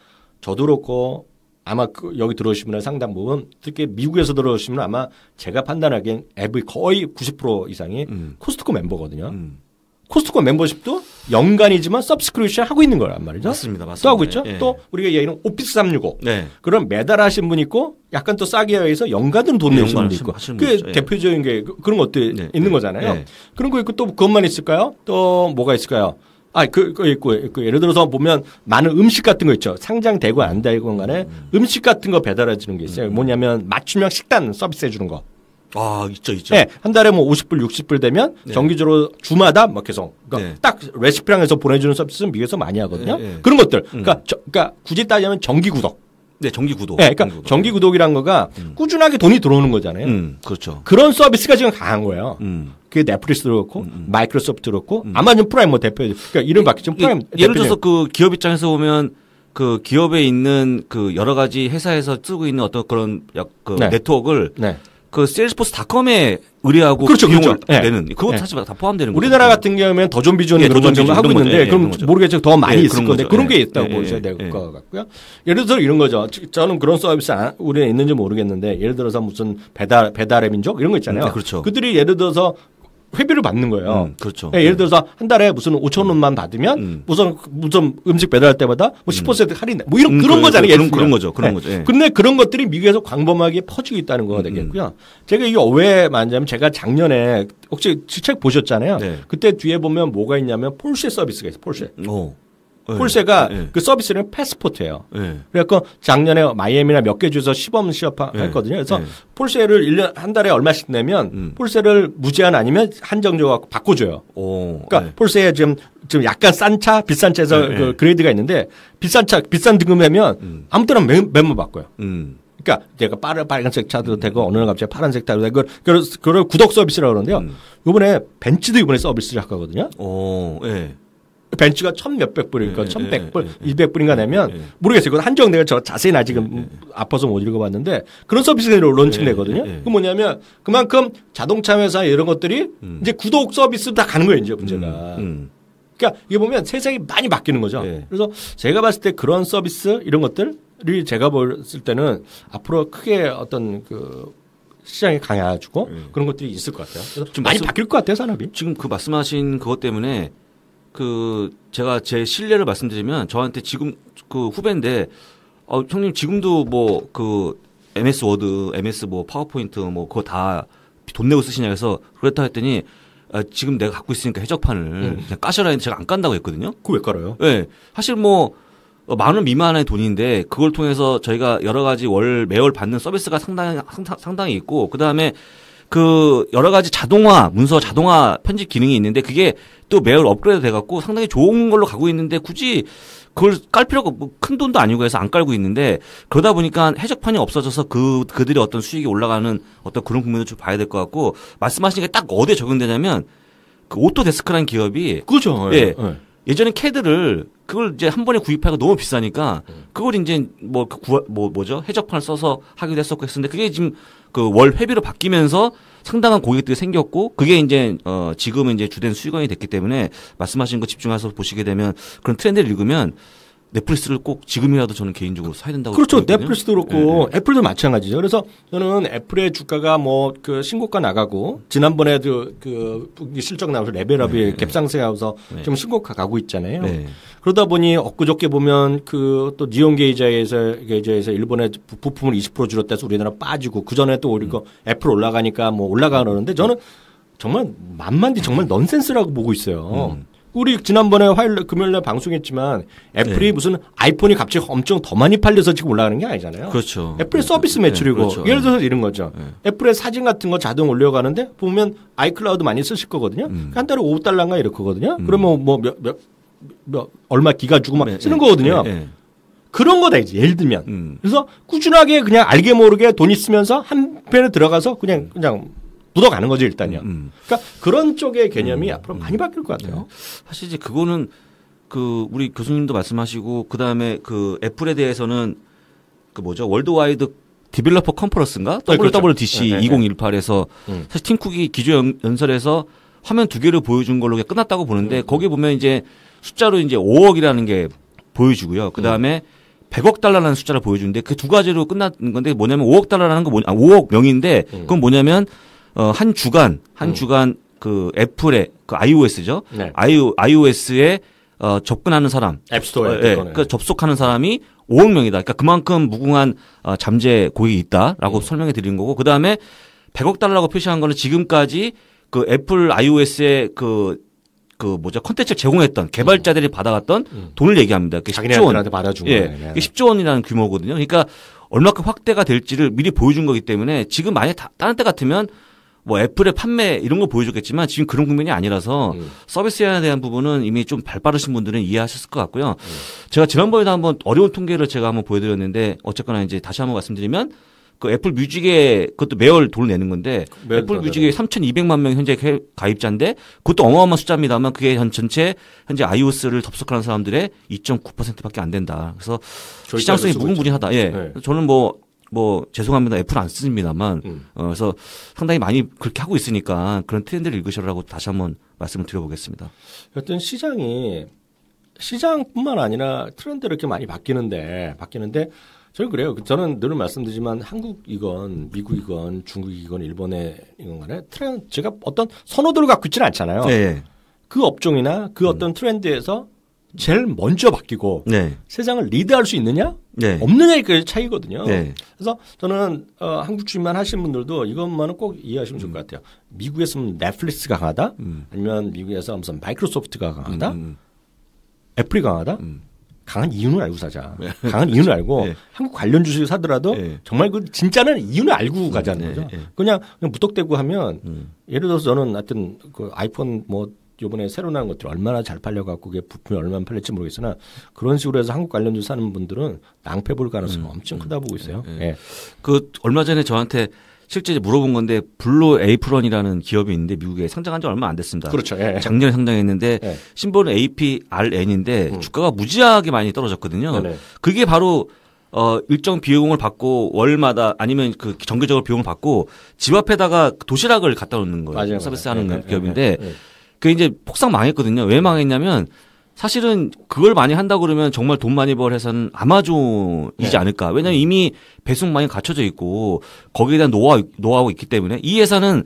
저도 그렇고 아마 그 여기 들어오시면 상당 부분 특히 미국에서 들어오시면 아마 제가 판단하기엔 앱이 거의 90% 이상이 음. 코스트코 멤버거든요. 음. 코스트코 멤버십도 연간이지만 서브스크립션 하고 있는 거란 말이죠. 맞습니다. 맞습니다. 또 하고 있죠. 예. 또 우리가 얘기하는 오피스 365. 네. 그럼 매달 하신 분 있고 약간 또 싸게 해서 연간으로 돈내신 분도 있고. 그게 예. 대표적인 게 그, 그런 것도 네. 있는 네. 거잖아요. 네. 그런 거 있고 또 그것만 있을까요? 또 뭐가 있을까요? 아니 그, 그 있고 그, 그 예를 들어서 보면 많은 음식 같은 거 있죠. 상장되고 안 되건 간에 음. 식 같은 거 배달해 주는 게 있어요. 뭐냐면 맞춤형 식단 서비스 해 주는 거. 아, 있죠, 있죠. 네, 한 달에 뭐 50불, 60불 되면 네. 정기적으로 주마다 막 계속 그러니까 네. 딱 레시피랑에서 보내주는 서비스는 미국에서 많이 하거든요. 네, 네. 그런 것들. 음. 그러니까, 저, 그러니까 굳이 따지면 정기 구독. 네, 정기 구독. 네, 그러니까 정기 구독이란 거가 음. 꾸준하게 돈이 들어오는 거잖아요. 음, 그렇죠. 그런 서비스가 지금 강한 거예요. 음. 그게 넷플릭스도 그렇고 음, 음. 마이크로소프트 그렇고 음. 아마존 프라임 뭐 대표 그러니까 이름 바뀌 좀 프라임 예, 를 들어서 그 기업 입장에서 보면 그 기업에 있는 그 여러 가지 회사에서 쓰고 있는 어떤 그런 약그 네. 네트워크를 네. 그셀일스포스닷컴에 의뢰하고 그렇죠, 그 비용을 그렇죠. 예. 내는 그것 네. 예. 사실 다 포함되는 거죠. 우리나라 같은 경우에는 더존비존이 예, 예, 그런 정을 하고 있는데 거 그럼 모르겠죠. 더 많이 예, 있을 건데 거죠. 그런 게 있다고 예, 보셔야 될것 같고요. 예를 들어서 이런 거죠. 저는 그런 서비스 우리는 있는지 모르겠는데 예를 들어서 무슨 배달 배달의 민족 이런 거 있잖아요. 음, 네, 그렇죠. 그들이 예를 들어서 회비를 받는 거예요. 음, 그렇죠. 예, 를 예. 들어서 한 달에 무슨 5천 음. 원만 받으면 음. 무슨 무슨 음식 배달할 때마다 뭐 10% 음. 할인 뭐 이런 음, 그런 거잖아요. 그런, 그런 거죠. 그런 예. 거죠. 예. 근데 그런 것들이 미국에서 광범하게 퍼지고 있다는 거가 되겠고요. 제가 이게 왜 말하냐면 제가 작년에 혹시 책 보셨잖아요. 네. 그때 뒤에 보면 뭐가 있냐면 폴쉐 서비스가 있어요. 폴쉐. 오. 폴세가 예, 예, 예. 그서비스를 패스포트예요. 그래갖고 작년에 마이애미나 몇 개 주에서 시범 시업했거든요. 그래서 폴세를 1년 한 달에 얼마씩 내면 음. 폴세를 무제한 아니면 한정적으로 바꿔줘요. 오, 그러니까 폴세에 지금 지금 약간 싼 차, 비싼 차에서 그 그레이드가 있는데 비싼 차, 비싼 등급내면 음. 아무 때나 멤버 바꿔요. 음. 그러니까 제가 빠른 빨간색 차도 되고 어느 날 갑자기 파란색 차도 되고 그걸 그걸 구독 서비스라고 그러는데요. 음. 이번에 벤츠도 이번에 서비스를 하거든요. 오, 예. 벤츠가 천 몇백 불일까, 예, 예, 천백 불, 예, 예. 이백 불인가 내면 모르겠어요. 그건 한정 내가 저 자세히나 지금 아파서 못 읽어봤는데 그런 서비스가 론칭되거든요그 뭐냐면 그만큼 자동차 회사 이런 것들이 음. 이제 구독 서비스 다 가는 거예요. 이제 음, 문제가. 음, 음. 그러니까 이게 보면 세상이 많이 바뀌는 거죠. 그래서 제가 봤을 때 그런 서비스 이런 것들이 제가 봤을 때는 앞으로 크게 어떤 그 시장이 강해지고 그런 것들이 있을 것 같아요. 그래서 좀 많이 말씀, 바뀔 것 같아요 산업이. 지금 그 말씀하신 그것 때문에 그 제가 제 신뢰를 말씀드리면 저한테 지금 그 후배인데 어 형님 지금도 뭐 그 MS 워드, MS 뭐 파워포인트 뭐 그거 다 돈 내고 쓰시냐 해서 그렇다 했더니 아, 지금 내가 갖고 있으니까 해적판을 음. 그냥 까셔라 했는데 제가 안 깐다고 했거든요. 그 왜 깔아요? 예. 네, 사실 뭐만원 어, 미만의 돈인데 그걸 통해서 저희가 여러 가지 월 매월 받는 서비스가 상당히 상당히 있고 그다음에 그 여러 가지 자동화 문서 자동화 편집 기능이 있는데 그게 또 매월 업그레이드 돼갖고 상당히 좋은 걸로 가고 있는데 굳이 그걸 깔 필요가 뭐큰 돈도 아니고 해서 안 깔고 있는데 그러다 보니까 해적판이 없어져서 그 그들의 어떤 수익이 올라가는 어떤 그런 국면을 좀 봐야 될 것 같고 말씀하신 게 딱 어디에 적용되냐면 그 오토데스크라는 기업이 그죠 예, 예, 예. 예전에 캐드를 그걸 이제 한 번에 구입하기가 너무 비싸니까 그걸 이제 뭐, 그구뭐 뭐죠 해적판을 써서 하기도 했었고 했었는데 그게 지금 그 월 회비로 바뀌면서 상당한 고객들이 생겼고 그게 이제 어 지금은 이제 주된 수익원이 됐기 때문에 말씀하신 거 집중해서 보시게 되면 그런 트렌드를 읽으면 넷플릭스를 꼭 지금이라도 저는 개인적으로 사야 된다고 그렇죠 생각하거든요. 넷플릭스도 그렇고 예, 예. 애플도 마찬가지죠 그래서 저는 애플의 주가가 뭐 그 신고가 나가고 지난번에도 그, 그 실적 나와서 레벨업이 예, 네. 갭상승하면서 좀 네. 신고가 가고 있잖아요 네. 그러다 보니 엊그저께 보면 그 또 니온 게이자에서 게이자에서 일본의 부품을 20% 줄였다해서 우리나라 빠지고 그 전에 또 오히려 음. 애플 올라가니까 뭐 올라가 그러는데 저는 정말 만만디 정말 넌센스라고 보고 있어요. 음. 우리 지난번에 화요일 금요일 날 방송했지만 애플이 네. 무슨 아이폰이 갑자기 엄청 더 많이 팔려서 지금 올라가는 게 아니잖아요. 그렇죠. 애플의 그렇죠. 서비스 매출이고 네, 그렇죠. 예를 들어서 이런 거죠. 네. 애플의 사진 같은 거 자동 올려가는데 보면 아이클라우드 많이 쓰실 거거든요. 음. 그러니까 한 달에 5달러인가 이럴 거거든요. 음. 그러면 뭐몇 몇, 몇, 얼마 기가 주고 막 네, 쓰는 거거든요. 그런 거다 이제 예를 들면 음. 그래서 꾸준하게 그냥 알게 모르게 돈 있으면서 한 편에 들어가서 그냥 음. 그냥 묻어가는 거죠 일단요. 음, 음. 그러니까 그런 쪽의 개념이 음. 앞으로 많이 바뀔 것 같아요. 네. 사실 이제 그거는 그 우리 교수님도 말씀하시고 그 다음에 그 애플에 대해서는 그 뭐죠 월드와이드 디벨로퍼 컨퍼런스인가 네, WWDC 그렇죠. 2018에서 음. 사실 팀 쿡이 기조 연, 설에서 화면 두 개를 보여준 걸로 끝났다고 보는데 음. 거기 보면 이제 숫자로 이제 5억이라는 게 보여주고요. 그 다음에 100억 달러라는 숫자를 보여주는데 그 두 가지로 끝난 건데 뭐냐면 5억 달러라는 거 뭐냐, 아, 5억 명인데 음. 그건 뭐냐면 어, 한 주간 한 음. 주간 그 애플의 그 iOS죠. 네. iO, iOS에 어, 접근하는 사람, 앱스토어에 어, 예, 그 접속하는 사람이 5억 명이다. 그니까 그만큼 무궁한 어, 잠재 고객이 있다라고 음. 설명해 드린 거고 그 다음에 100억 달러라고 표시한 거는 지금까지 그 애플 i o s 에 그, 그 뭐죠 컨텐츠 제공했던 개발자들이 음. 받아갔던 음. 돈을 얘기합니다. 그 10조 원, 받아준 예, 거예요. 네. 10조 원이라는 규모거든요. 그러니까 얼마큼 확대가 될지를 미리 보여준 거기 때문에 지금 만약 다른 때 같으면 뭐 애플의 판매 이런 거 보여줬겠지만 지금 그런 국면이 아니라서 음. 서비스에 대한 부분은 이미 좀 발빠르신 분들은 이해하셨을 것 같고요. 음. 제가 지난번에도 한번 어려운 통계를 제가 한번 보여드렸는데 어쨌거나 이제 다시 한번 말씀드리면 그 애플 뮤직에 그것도 매월 돈을 내는 건데 애플 뮤직에 3,200만 명 현재 가입자인데 그것도 어마어마한 숫자입니다만 그게 현 전체 현재 iOS를 접속하는 사람들의 2.9%밖에 안 된다. 그래서 시장성이 그렇죠. 무궁무진하다. 예. 네. 저는 뭐뭐 죄송합니다 애플 안 씁니다만 음. 어, 그래서 상당히 많이 그렇게 하고 있으니까 그런 트렌드를 읽으시라고 다시 한번 말씀을 드려보겠습니다. 여튼 시장이 시장뿐만 아니라 트렌드 이렇게 많이 바뀌는데 바뀌는데 저는 그래요. 저는 늘 말씀드리지만 한국이건 미국이건 중국이건 일본의이건 간에 트렌드 제가 어떤 선호도를 갖고 있지는 않잖아요. 네. 그 업종이나 그 음. 어떤 음. 트렌드에서 제일 먼저 바뀌고 네. 세상을 리드할 수 있느냐 네. 없느냐의 그 차이거든요. 네. 그래서 저는 어, 한국 주임만 하시는 분들도 이것만은 꼭 이해하시면 좋을 것 같아요. 미국에서 넷플릭스가 강하다, 음. 아니면 미국에서 무슨 마이크로소프트가 강하다, 음. 음, 음. 애플이 강하다. 음. 강한 이유는 알고 사자. 네. 강한 이유는 알고 네. 한국 관련 주식을 사더라도 네. 정말 그 진짜는 이유는 알고 음, 가자는 네, 거죠. 네. 그냥, 그냥 무턱대고 하면 예를 들어서 저는 하여튼 그 아이폰 뭐 요번에 새로 나온 것들이 얼마나 잘 팔려갖고 그게 부품이 얼마나 팔릴지 모르겠으나 그런 식으로 해서 한국 관련주 사는 분들은 낭패 볼 가능성이 음, 엄청 음. 크다 보고 있어요. 예, 예. 예. 그 얼마 전에 저한테 실제 물어본 건데 블루 에이프런이라는 기업이 있는데 미국에 상장한 지 얼마 안 됐습니다. 그렇죠. 예. 예. 작년에 상장했는데 예. 심볼은 APRN인데 음. 주가가 무지하게 많이 떨어졌거든요. 네네. 그게 바로 어 일정 비용을 받고 월마다 아니면 그 정기적으로 비용을 받고 집 앞에다가 도시락을 갖다 놓는 거예요. 맞아요, 서비스하는 맞 예, 기업인데 예. 그게 이제 폭삭 망했거든요. 왜 망했냐면 사실은 그걸 많이 한다 그러면 정말 돈 많이 벌해사는 아마존이지 네. 않을까. 왜냐면 이미 배송망이 갖춰져 있고 거기에 대한 노하우, 노하우 있기 때문에 이 회사는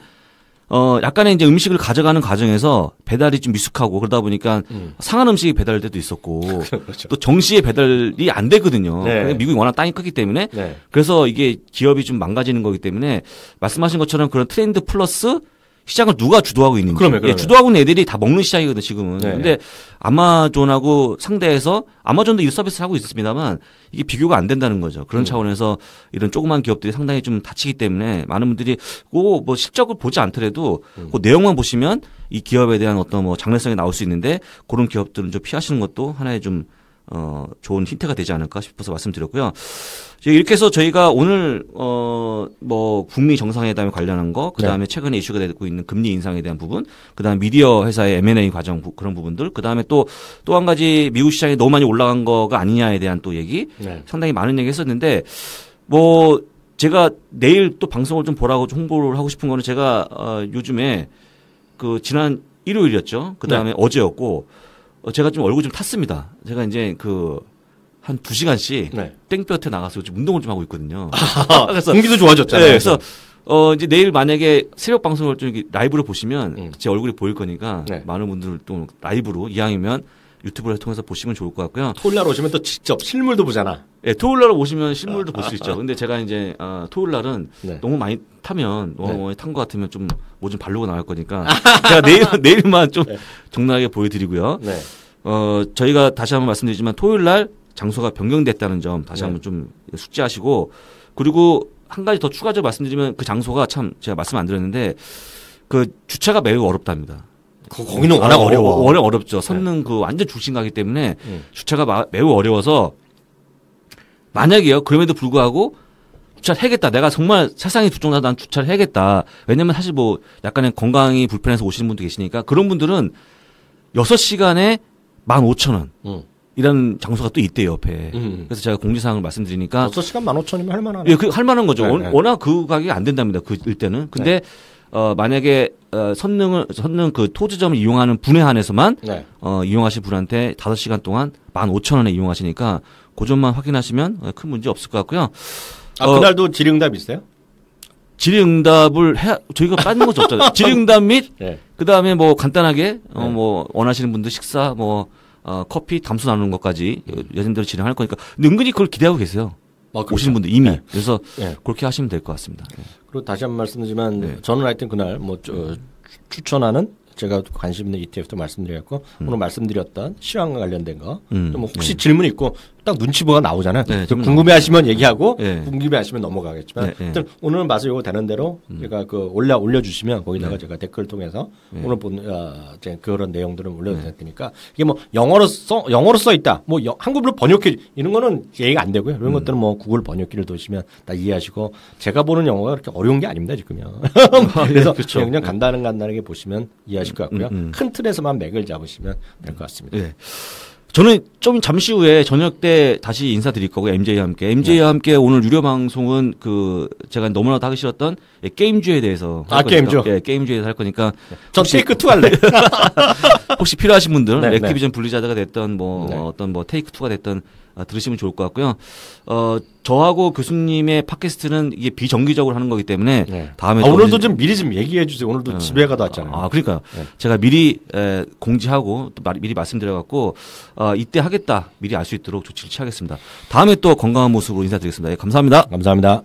어 약간의 이제 음식을 가져가는 과정에서 배달이 좀 미숙하고 그러다 보니까 음. 상한 음식이 배달될 때도 있었고 그렇죠. 또 정시에 배달이 안 되거든요. 네. 그러니까 미국이 워낙 땅이 크기 때문에 네. 그래서 이게 기업이 좀 망가지는 거기 때문에 말씀하신 것처럼 그런 트렌드 플러스 시장을 누가 주도하고 있는지. 그러면, 예, 그러면. 예, 주도하고 있는 애들이 다 먹는 시장이거든 지금은. 네. 근데 아마존하고 상대해서 아마존도 이 서비스를 하고 있습니다만 이게 비교가 안 된다는 거죠. 그런 음. 차원에서 이런 조그만 기업들이 상당히 좀 다치기 때문에 많은 분들이 꼭 뭐 실적을 보지 않더라도 음. 그 내용만 보시면 이 기업에 대한 어떤 뭐 장래성이 나올 수 있는데 그런 기업들은 좀 피하시는 것도 하나의 좀 어, 좋은 힌트가 되지 않을까 싶어서 말씀드렸고요. 이렇게 해서 저희가 오늘 어, 뭐 북미 정상회담에 관련한 거, 그 다음에 네. 최근에 이슈가 되고 있는 금리 인상에 대한 부분, 그 다음 에 미디어 회사의 M&A 과정 그런 부분들, 그 다음에 또 또 한 가지 미국 시장이 너무 많이 올라간 거가 아니냐에 대한 또 얘기, 네. 상당히 많은 얘기 했었는데 뭐 제가 내일 또 방송을 좀 보라고 좀 홍보를 하고 싶은 거는 제가 어, 요즘에 그 지난 일요일이었죠. 그 다음에 네. 어제였고 어, 제가 좀 얼굴 좀 탔습니다. 제가 이제 그, 한 두 시간씩 네. 땡볕에 나가서 지금 운동을 좀 하고 있거든요. 아, 그래서 공기도 좋아졌잖아요. 네, 그래서 어 이제 내일 만약에 새벽 방송을 좀 라이브로 보시면 음. 제 얼굴이 보일 거니까 네. 많은 분들 또 라이브로 이왕이면 유튜브를 통해서 보시면 좋을 것 같고요. 토요일 날 오시면 또 직접 실물도 보잖아. 예, 토요일 날 오시면 실물도 아, 볼수 아, 있죠. 아. 근데 제가 이제 어, 토요일 날은 네. 너무 많이 타면 너무 네. 탄것 같으면 좀 뭐 좀 발르고 뭐 나갈 거니까 제가 내일 내일만 좀 네. 적나게 보여드리고요. 네. 어 저희가 다시 한번 말씀드리지만 토요일 날 장소가 변경됐다는 점 다시 네. 한번 좀 숙지하시고 그리고 한 가지 더 추가적으로 말씀드리면 그 장소가 참 제가 말씀 안 드렸는데 그 주차가 매우 어렵답니다. 거, 기는 워낙 아, 어려워. 워낙 어렵죠. 섰는 네. 그 완전 중심가기 때문에 음. 주차가 마, 매우 어려워서 만약에요. 그럼에도 불구하고 주차를 해야겠다. 내가 정말 세상이 두정나다난 주차를 해야겠다. 왜냐면 사실 뭐 약간의 건강이 불편해서 오시는 분도 계시니까 그런 분들은 6 시간에 1 5 0 0 0 원. 음. 이런 장소가 또 있대요, 옆에. 음. 음. 그래서 제가 공지사항을 말씀드리니까. 6시간 15,000이면 할만하 예, 그, 할만한 거죠. 네, 네. 워낙 그 가격이 안 된답니다, 그, 일때는. 근데, 네. 어, 만약에 어, 선능을 선능 그 토지점을 이용하는 분에 한해서만 네. 어, 이용하실 분한테 5 시간 동안 만 오천 원에 이용하시니까 고 그 점만 확인하시면 어, 큰 문제 없을 것 같고요. 아 어, 그날도 질의응답 있어요? 질의응답을 해 저희가 빠는 것이 없잖아요. 질의응답 및 네. 그다음에 뭐 간단하게 어, 네. 뭐 원하시는 분들 식사 뭐 어, 커피 담수 나누는 것까지 음. 여진대로 진행할 거니까 근데 은근히 그걸 기대하고 계세요. 어, 그렇죠. 오시는 분들 이미 네. 그래서 네. 그렇게 하시면 될 것 같습니다. 네. 그리고 다시 한 번 말씀드리지만 네. 저는 하여튼 그날 뭐 저, 추천하는 제가 관심 있는 ETF도 말씀드렸고 음. 오늘 말씀드렸던 시황과 관련된 거. 음. 뭐 혹시 음. 질문 있고 딱 눈치 보가 나오잖아요. 네, 궁금해하시면 얘기하고 네. 궁금해하시면 넘어가겠지만 네, 네. 오늘은 맛을 요거 되는 대로 음. 제가 그 올려 올려주시면 거기다가 네. 제가 댓글 을 통해서 네. 오늘 본 어, 제 그런 내용들을 올려드렸으니까 네. 이게 뭐 영어로 써 영어로 써 있다 뭐 여, 한국으로 번역해 이런 거는 얘기가 안 되고요. 이런 음. 것들은 뭐 구글 번역기를 도시면 다 이해하시고 제가 보는 영어가 그렇게 어려운 게 아닙니다 지금요. 아, 그래서 그렇 그냥 간단한 간단하게 보시면 이해하실 것 같고요. 음, 음, 음. 큰 틀에서만 맥을 잡으시면 될 것 같습니다. 저는 좀 잠시 후에 저녁 때 다시 인사드릴 거고요. MJ와 함께. MJ와 네. 함께 오늘 유료 방송은 그 제가 너무나도 하기 싫었던 예, 게임주에 대해서 아, 게임주. 예, 게임주에 대해서 할 거니까. 네. 전 테이크 투 할래. 혹시 필요하신 분들 네, 네. 액티비전 네. 블리자드가 됐던 뭐 네. 어떤 뭐 테이크 투가 됐던 아, 들으시면 좋을 것 같고요. 어, 저하고 교수님의 팟캐스트는 이게 비정기적으로 하는 거기 때문에 네. 다음에 아, 오늘도 좀 미리 좀 얘기해 주세요. 오늘도 네. 집에 가다 왔잖아요. 아, 그러니까요. 네. 제가 미리 에, 공지하고 또 말, 미리 말씀드려 갖고 어, 이때 하겠다. 미리 알 수 있도록 조치를 취하겠습니다. 다음에 또 건강한 모습으로 인사드리겠습니다. 예, 감사합니다. 감사합니다.